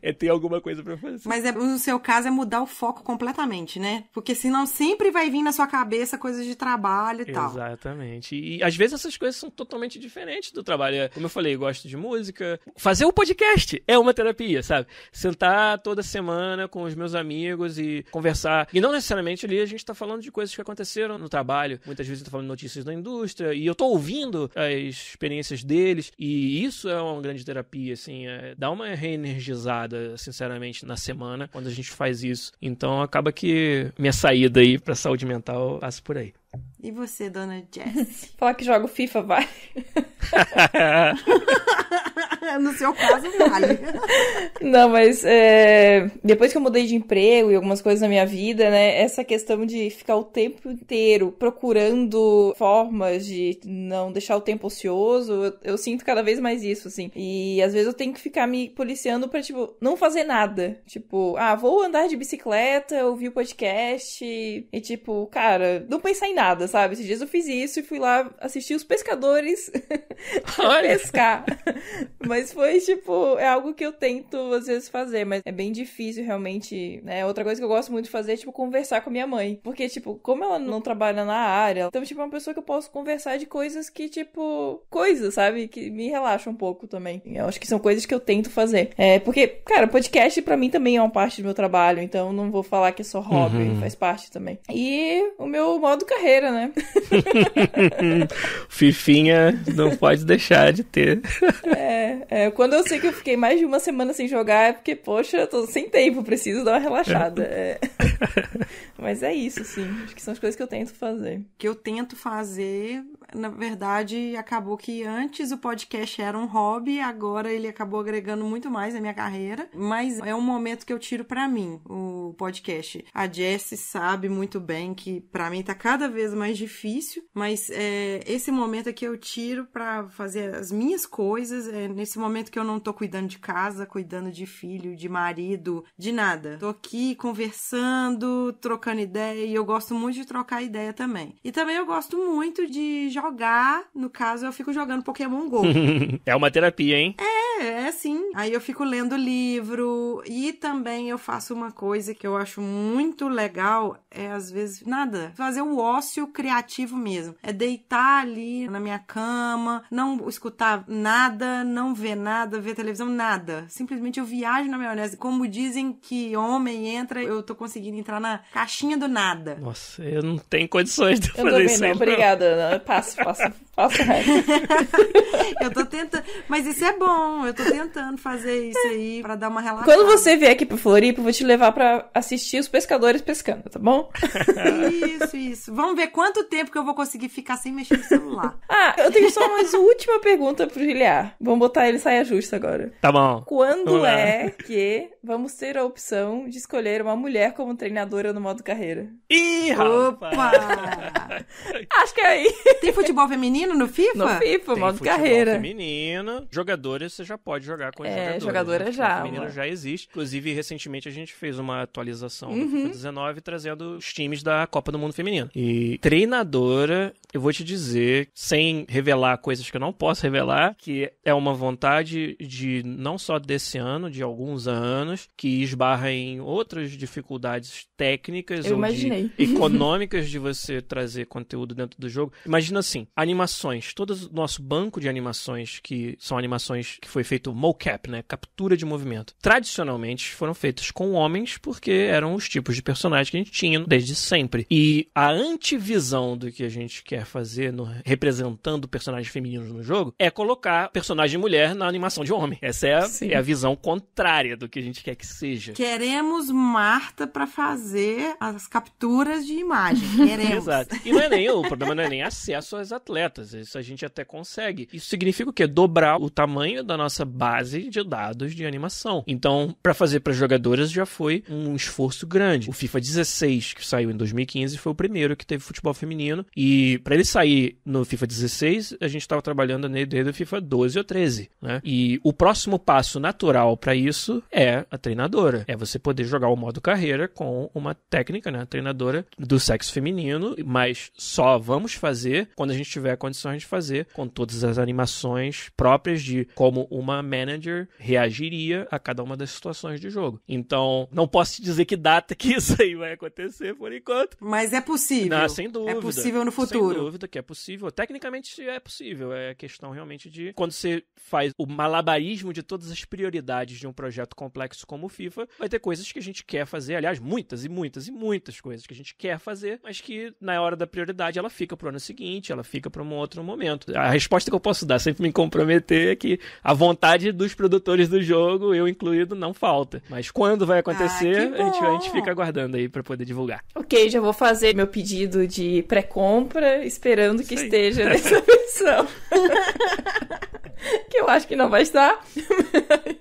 é ter alguma coisa pra fazer. Mas é, seu caso é mudar o foco completamente, né? Porque senão sempre vai vir na sua cabeça coisas de trabalho e tal. Exatamente. E às vezes essas coisas são totalmente diferentes do trabalho. Como eu falei, eu gosto de música. Fazer o um podcast é uma terapia, sabe? Sentar toda semana semana com os meus amigos e conversar. E não necessariamente ali a gente tá falando de coisas que aconteceram no trabalho. Muitas vezes eu tô falando de notícias da indústria e eu tô ouvindo as experiências deles. E isso é uma grande terapia, assim. É, dá uma reenergizada, sinceramente, na semana quando a gente faz isso. Então acaba que minha saída aí pra saúde mental passa por aí. E você, dona Jess? [LAUGHS] Falar que joga FIFA, vai. [LAUGHS] no seu caso, vale. [LAUGHS] Não, mas é, depois que eu mudei de emprego e algumas coisas na minha vida, né? Essa questão de ficar o tempo inteiro procurando formas de não deixar o tempo ocioso, eu, eu sinto cada vez mais isso, assim. E às vezes eu tenho que ficar me policiando pra, tipo, não fazer nada. Tipo, ah, vou andar de bicicleta, ouvir o podcast. E, tipo, cara, não pensar em nada nada, sabe? Esses dias eu fiz isso e fui lá assistir os pescadores [LAUGHS] pescar. mas foi tipo, é algo que eu tento às vezes fazer, mas é bem difícil realmente, né? Outra coisa que eu gosto muito de fazer é tipo conversar com a minha mãe, porque tipo, como ela não trabalha na área, então tipo é uma pessoa que eu posso conversar de coisas que tipo, coisas, sabe? Que me relaxa um pouco também. Eu acho que são coisas que eu tento fazer. É, porque, cara, podcast para mim também é uma parte do meu trabalho, então não vou falar que é só hobby, uhum. faz parte também. E o meu modo carreira carreira, né? [LAUGHS] Fifinha não pode deixar de ter. É, é, quando eu sei que eu fiquei mais de uma semana sem jogar, é porque, poxa, eu tô sem tempo, preciso dar uma relaxada. É. é. Mas é isso, sim. Acho que são as coisas que eu tento fazer. Que eu tento fazer, na verdade, acabou que antes o podcast era um hobby, agora ele acabou agregando muito mais na minha carreira. Mas é um momento que eu tiro para mim, o podcast. A Jess sabe muito bem que para mim tá cada vez vez mais difícil, mas é, esse momento aqui é eu tiro para fazer as minhas coisas. É nesse momento que eu não tô cuidando de casa, cuidando de filho, de marido, de nada. Tô aqui conversando, trocando ideia e eu gosto muito de trocar ideia também. E também eu gosto muito de jogar, no caso eu fico jogando Pokémon Go. [LAUGHS] é uma terapia, hein? É, é sim. Aí eu fico lendo livro e também eu faço uma coisa que eu acho muito legal, é às vezes nada, fazer o ócio ócio criativo mesmo. É deitar ali na minha cama, não escutar nada, não ver nada, ver televisão, nada. Simplesmente eu viajo na maionese. Como dizem que homem entra, eu tô conseguindo entrar na caixinha do nada. Nossa, eu não tenho condições de eu fazer isso. Não. Não. Obrigada, Passo, passo. [LAUGHS] Faço o [LAUGHS] eu tô tentando. Mas isso é bom. Eu tô tentando fazer isso aí pra dar uma relaxada. Quando você vier aqui pro Floripa, eu vou te levar pra assistir os pescadores pescando, tá bom? isso, isso. Vamos ver quanto tempo que eu vou conseguir ficar sem mexer no celular. [LAUGHS] ah, eu tenho só mais última pergunta pro Giliar. Vamos botar ele saia justa agora. Tá bom. Quando é que vamos ter a opção de escolher uma mulher como treinadora no modo carreira? Ih, Opa! [LAUGHS] Acho que é aí. Tem futebol feminino? feminino no FIFA? No FIFA, modo carreira. feminino. Jogadora você já pode jogar com as é, né? jogadora né? já. feminino já existe. Inclusive, recentemente a gente fez uma atualização uhum. do FIFA 19 trazendo os times da Copa do Mundo Feminino. E treinadora, eu vou te dizer, sem revelar coisas que eu não posso revelar, que é uma vontade de não só desse ano, de alguns anos, que esbarra em outras dificuldades técnicas ou econômicas [LAUGHS] de você trazer conteúdo dentro do jogo. Imagina assim, animação animações. Todo o nosso banco de animações, que são animações que foi feito mocap, né? Captura de movimento. Tradicionalmente foram feitas com homens, porque eram os tipos de personagens que a gente tinha desde sempre. E a antivisão do que a gente quer fazer no, representando personagens femininos no jogo é colocar personagem mulher na animação de homem. Essa é a, é a visão contrária do que a gente quer que seja. Queremos Marta para fazer as capturas de imagem. [LAUGHS] Queremos. Exato. E não é nem o problema não é nem acesso às atletas às vezes a gente até consegue. Isso significa o quê? Dobrar o tamanho da nossa base de dados de animação. Então, para fazer para jogadoras já foi um esforço grande. O FIFA 16, que saiu em 2015, foi o primeiro que teve futebol feminino. E para ele sair no FIFA 16, a gente estava trabalhando nele desde o FIFA 12 ou 13. Né? E o próximo passo natural para isso é a treinadora. É você poder jogar o modo carreira com uma técnica, né? A treinadora do sexo feminino, mas só vamos fazer quando a gente tiver condições de fazer, com todas as animações próprias de como uma manager reagiria a cada uma das situações de jogo. Então, não posso te dizer que data que [LAUGHS] isso aí vai acontecer por enquanto. Mas é possível. Não, sem dúvida. É possível no futuro. Sem dúvida que é possível. Tecnicamente é possível. É questão realmente de quando você faz o malabarismo de todas as prioridades de um projeto complexo como o FIFA, vai ter coisas que a gente quer fazer, aliás, muitas e muitas e muitas coisas que a gente quer fazer, mas que na hora da prioridade ela fica pro ano seguinte, ela fica para um outro momento. A resposta que eu posso dar, sempre me comprometer, é que a vontade dos produtores do jogo, eu incluído, não falta. Mas quando vai acontecer, ah, a, gente, a, gente, fica aguardando aí para poder divulgar. Ok, já vou fazer meu pedido de pré-compra, esperando que esteja [LAUGHS] nessa versão. [LAUGHS] que eu acho que não vai estar.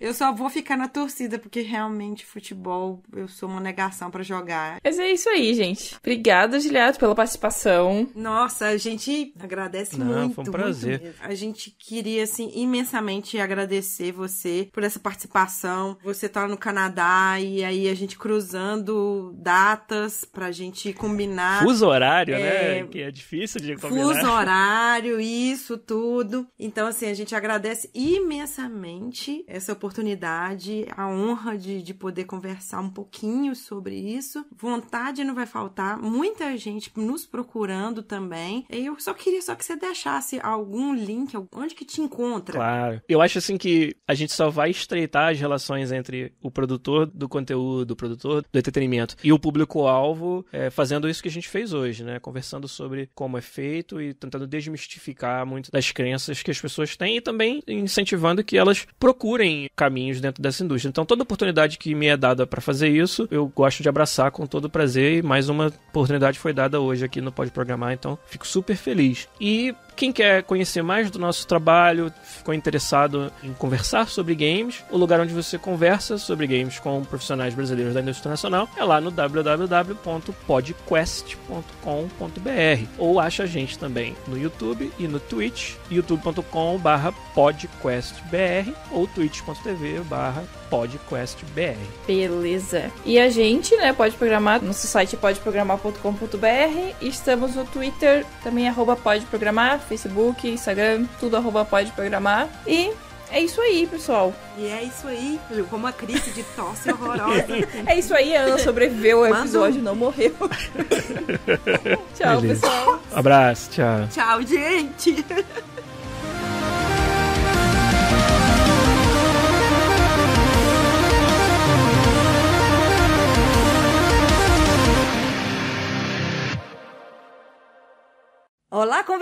Eu só vou ficar na torcida, porque realmente futebol eu sou uma negação para jogar. Mas é isso aí, gente. Obrigada, Giliato, pela participação. Nossa, a gente agradece Não, muito. Foi um prazer. A gente queria, assim, imensamente agradecer você por essa participação. Você tá no Canadá e aí a gente cruzando datas pra gente combinar. Fuso horário, né? é... né? Que é difícil de combinar. Fuso [LAUGHS] horário, isso tudo. Então, assim, a gente agradece imensamente essa oportunidade oportunidade, a honra de, de poder conversar um pouquinho sobre isso. Vontade não vai faltar, muita gente nos procurando também. Eu só queria só que você deixasse algum link, onde que te encontra. Claro. Eu acho assim que a gente só vai estreitar as relações entre o produtor do conteúdo, o produtor do entretenimento e o público-alvo, é, fazendo isso que a gente fez hoje, né? Conversando sobre como é feito e tentando desmistificar muito das crenças que as pessoas têm e também incentivando que elas procurem caminhos dentro dessa indústria. Então, toda oportunidade que me é dada para fazer isso, eu gosto de abraçar com todo prazer. E mais uma oportunidade foi dada hoje aqui no Pode Programar, então fico super feliz. E quem quer conhecer mais do nosso trabalho, ficou interessado em conversar sobre games, o lugar onde você conversa sobre games com profissionais brasileiros da indústria nacional é lá no www.podquest.com.br ou acha a gente também no YouTube e no Twitch, youtube.com/podquestbr ou twitch.tv/podquestbr podquestbr. Beleza. E a gente, né, pode programar, nosso site é podeprogramar.com.br, estamos no Twitter, também arroba podeprogramar, Facebook, Instagram, tudo arroba podeprogramar. E é isso aí, pessoal. E é isso aí, Como a crise de tosse horrorosa. [LAUGHS] é isso aí, Ana sobreviveu ao episódio, não morreu. [LAUGHS] tchau, Beleza. pessoal. Abraço, tchau. Tchau, gente. [LAUGHS] Olá, conversa!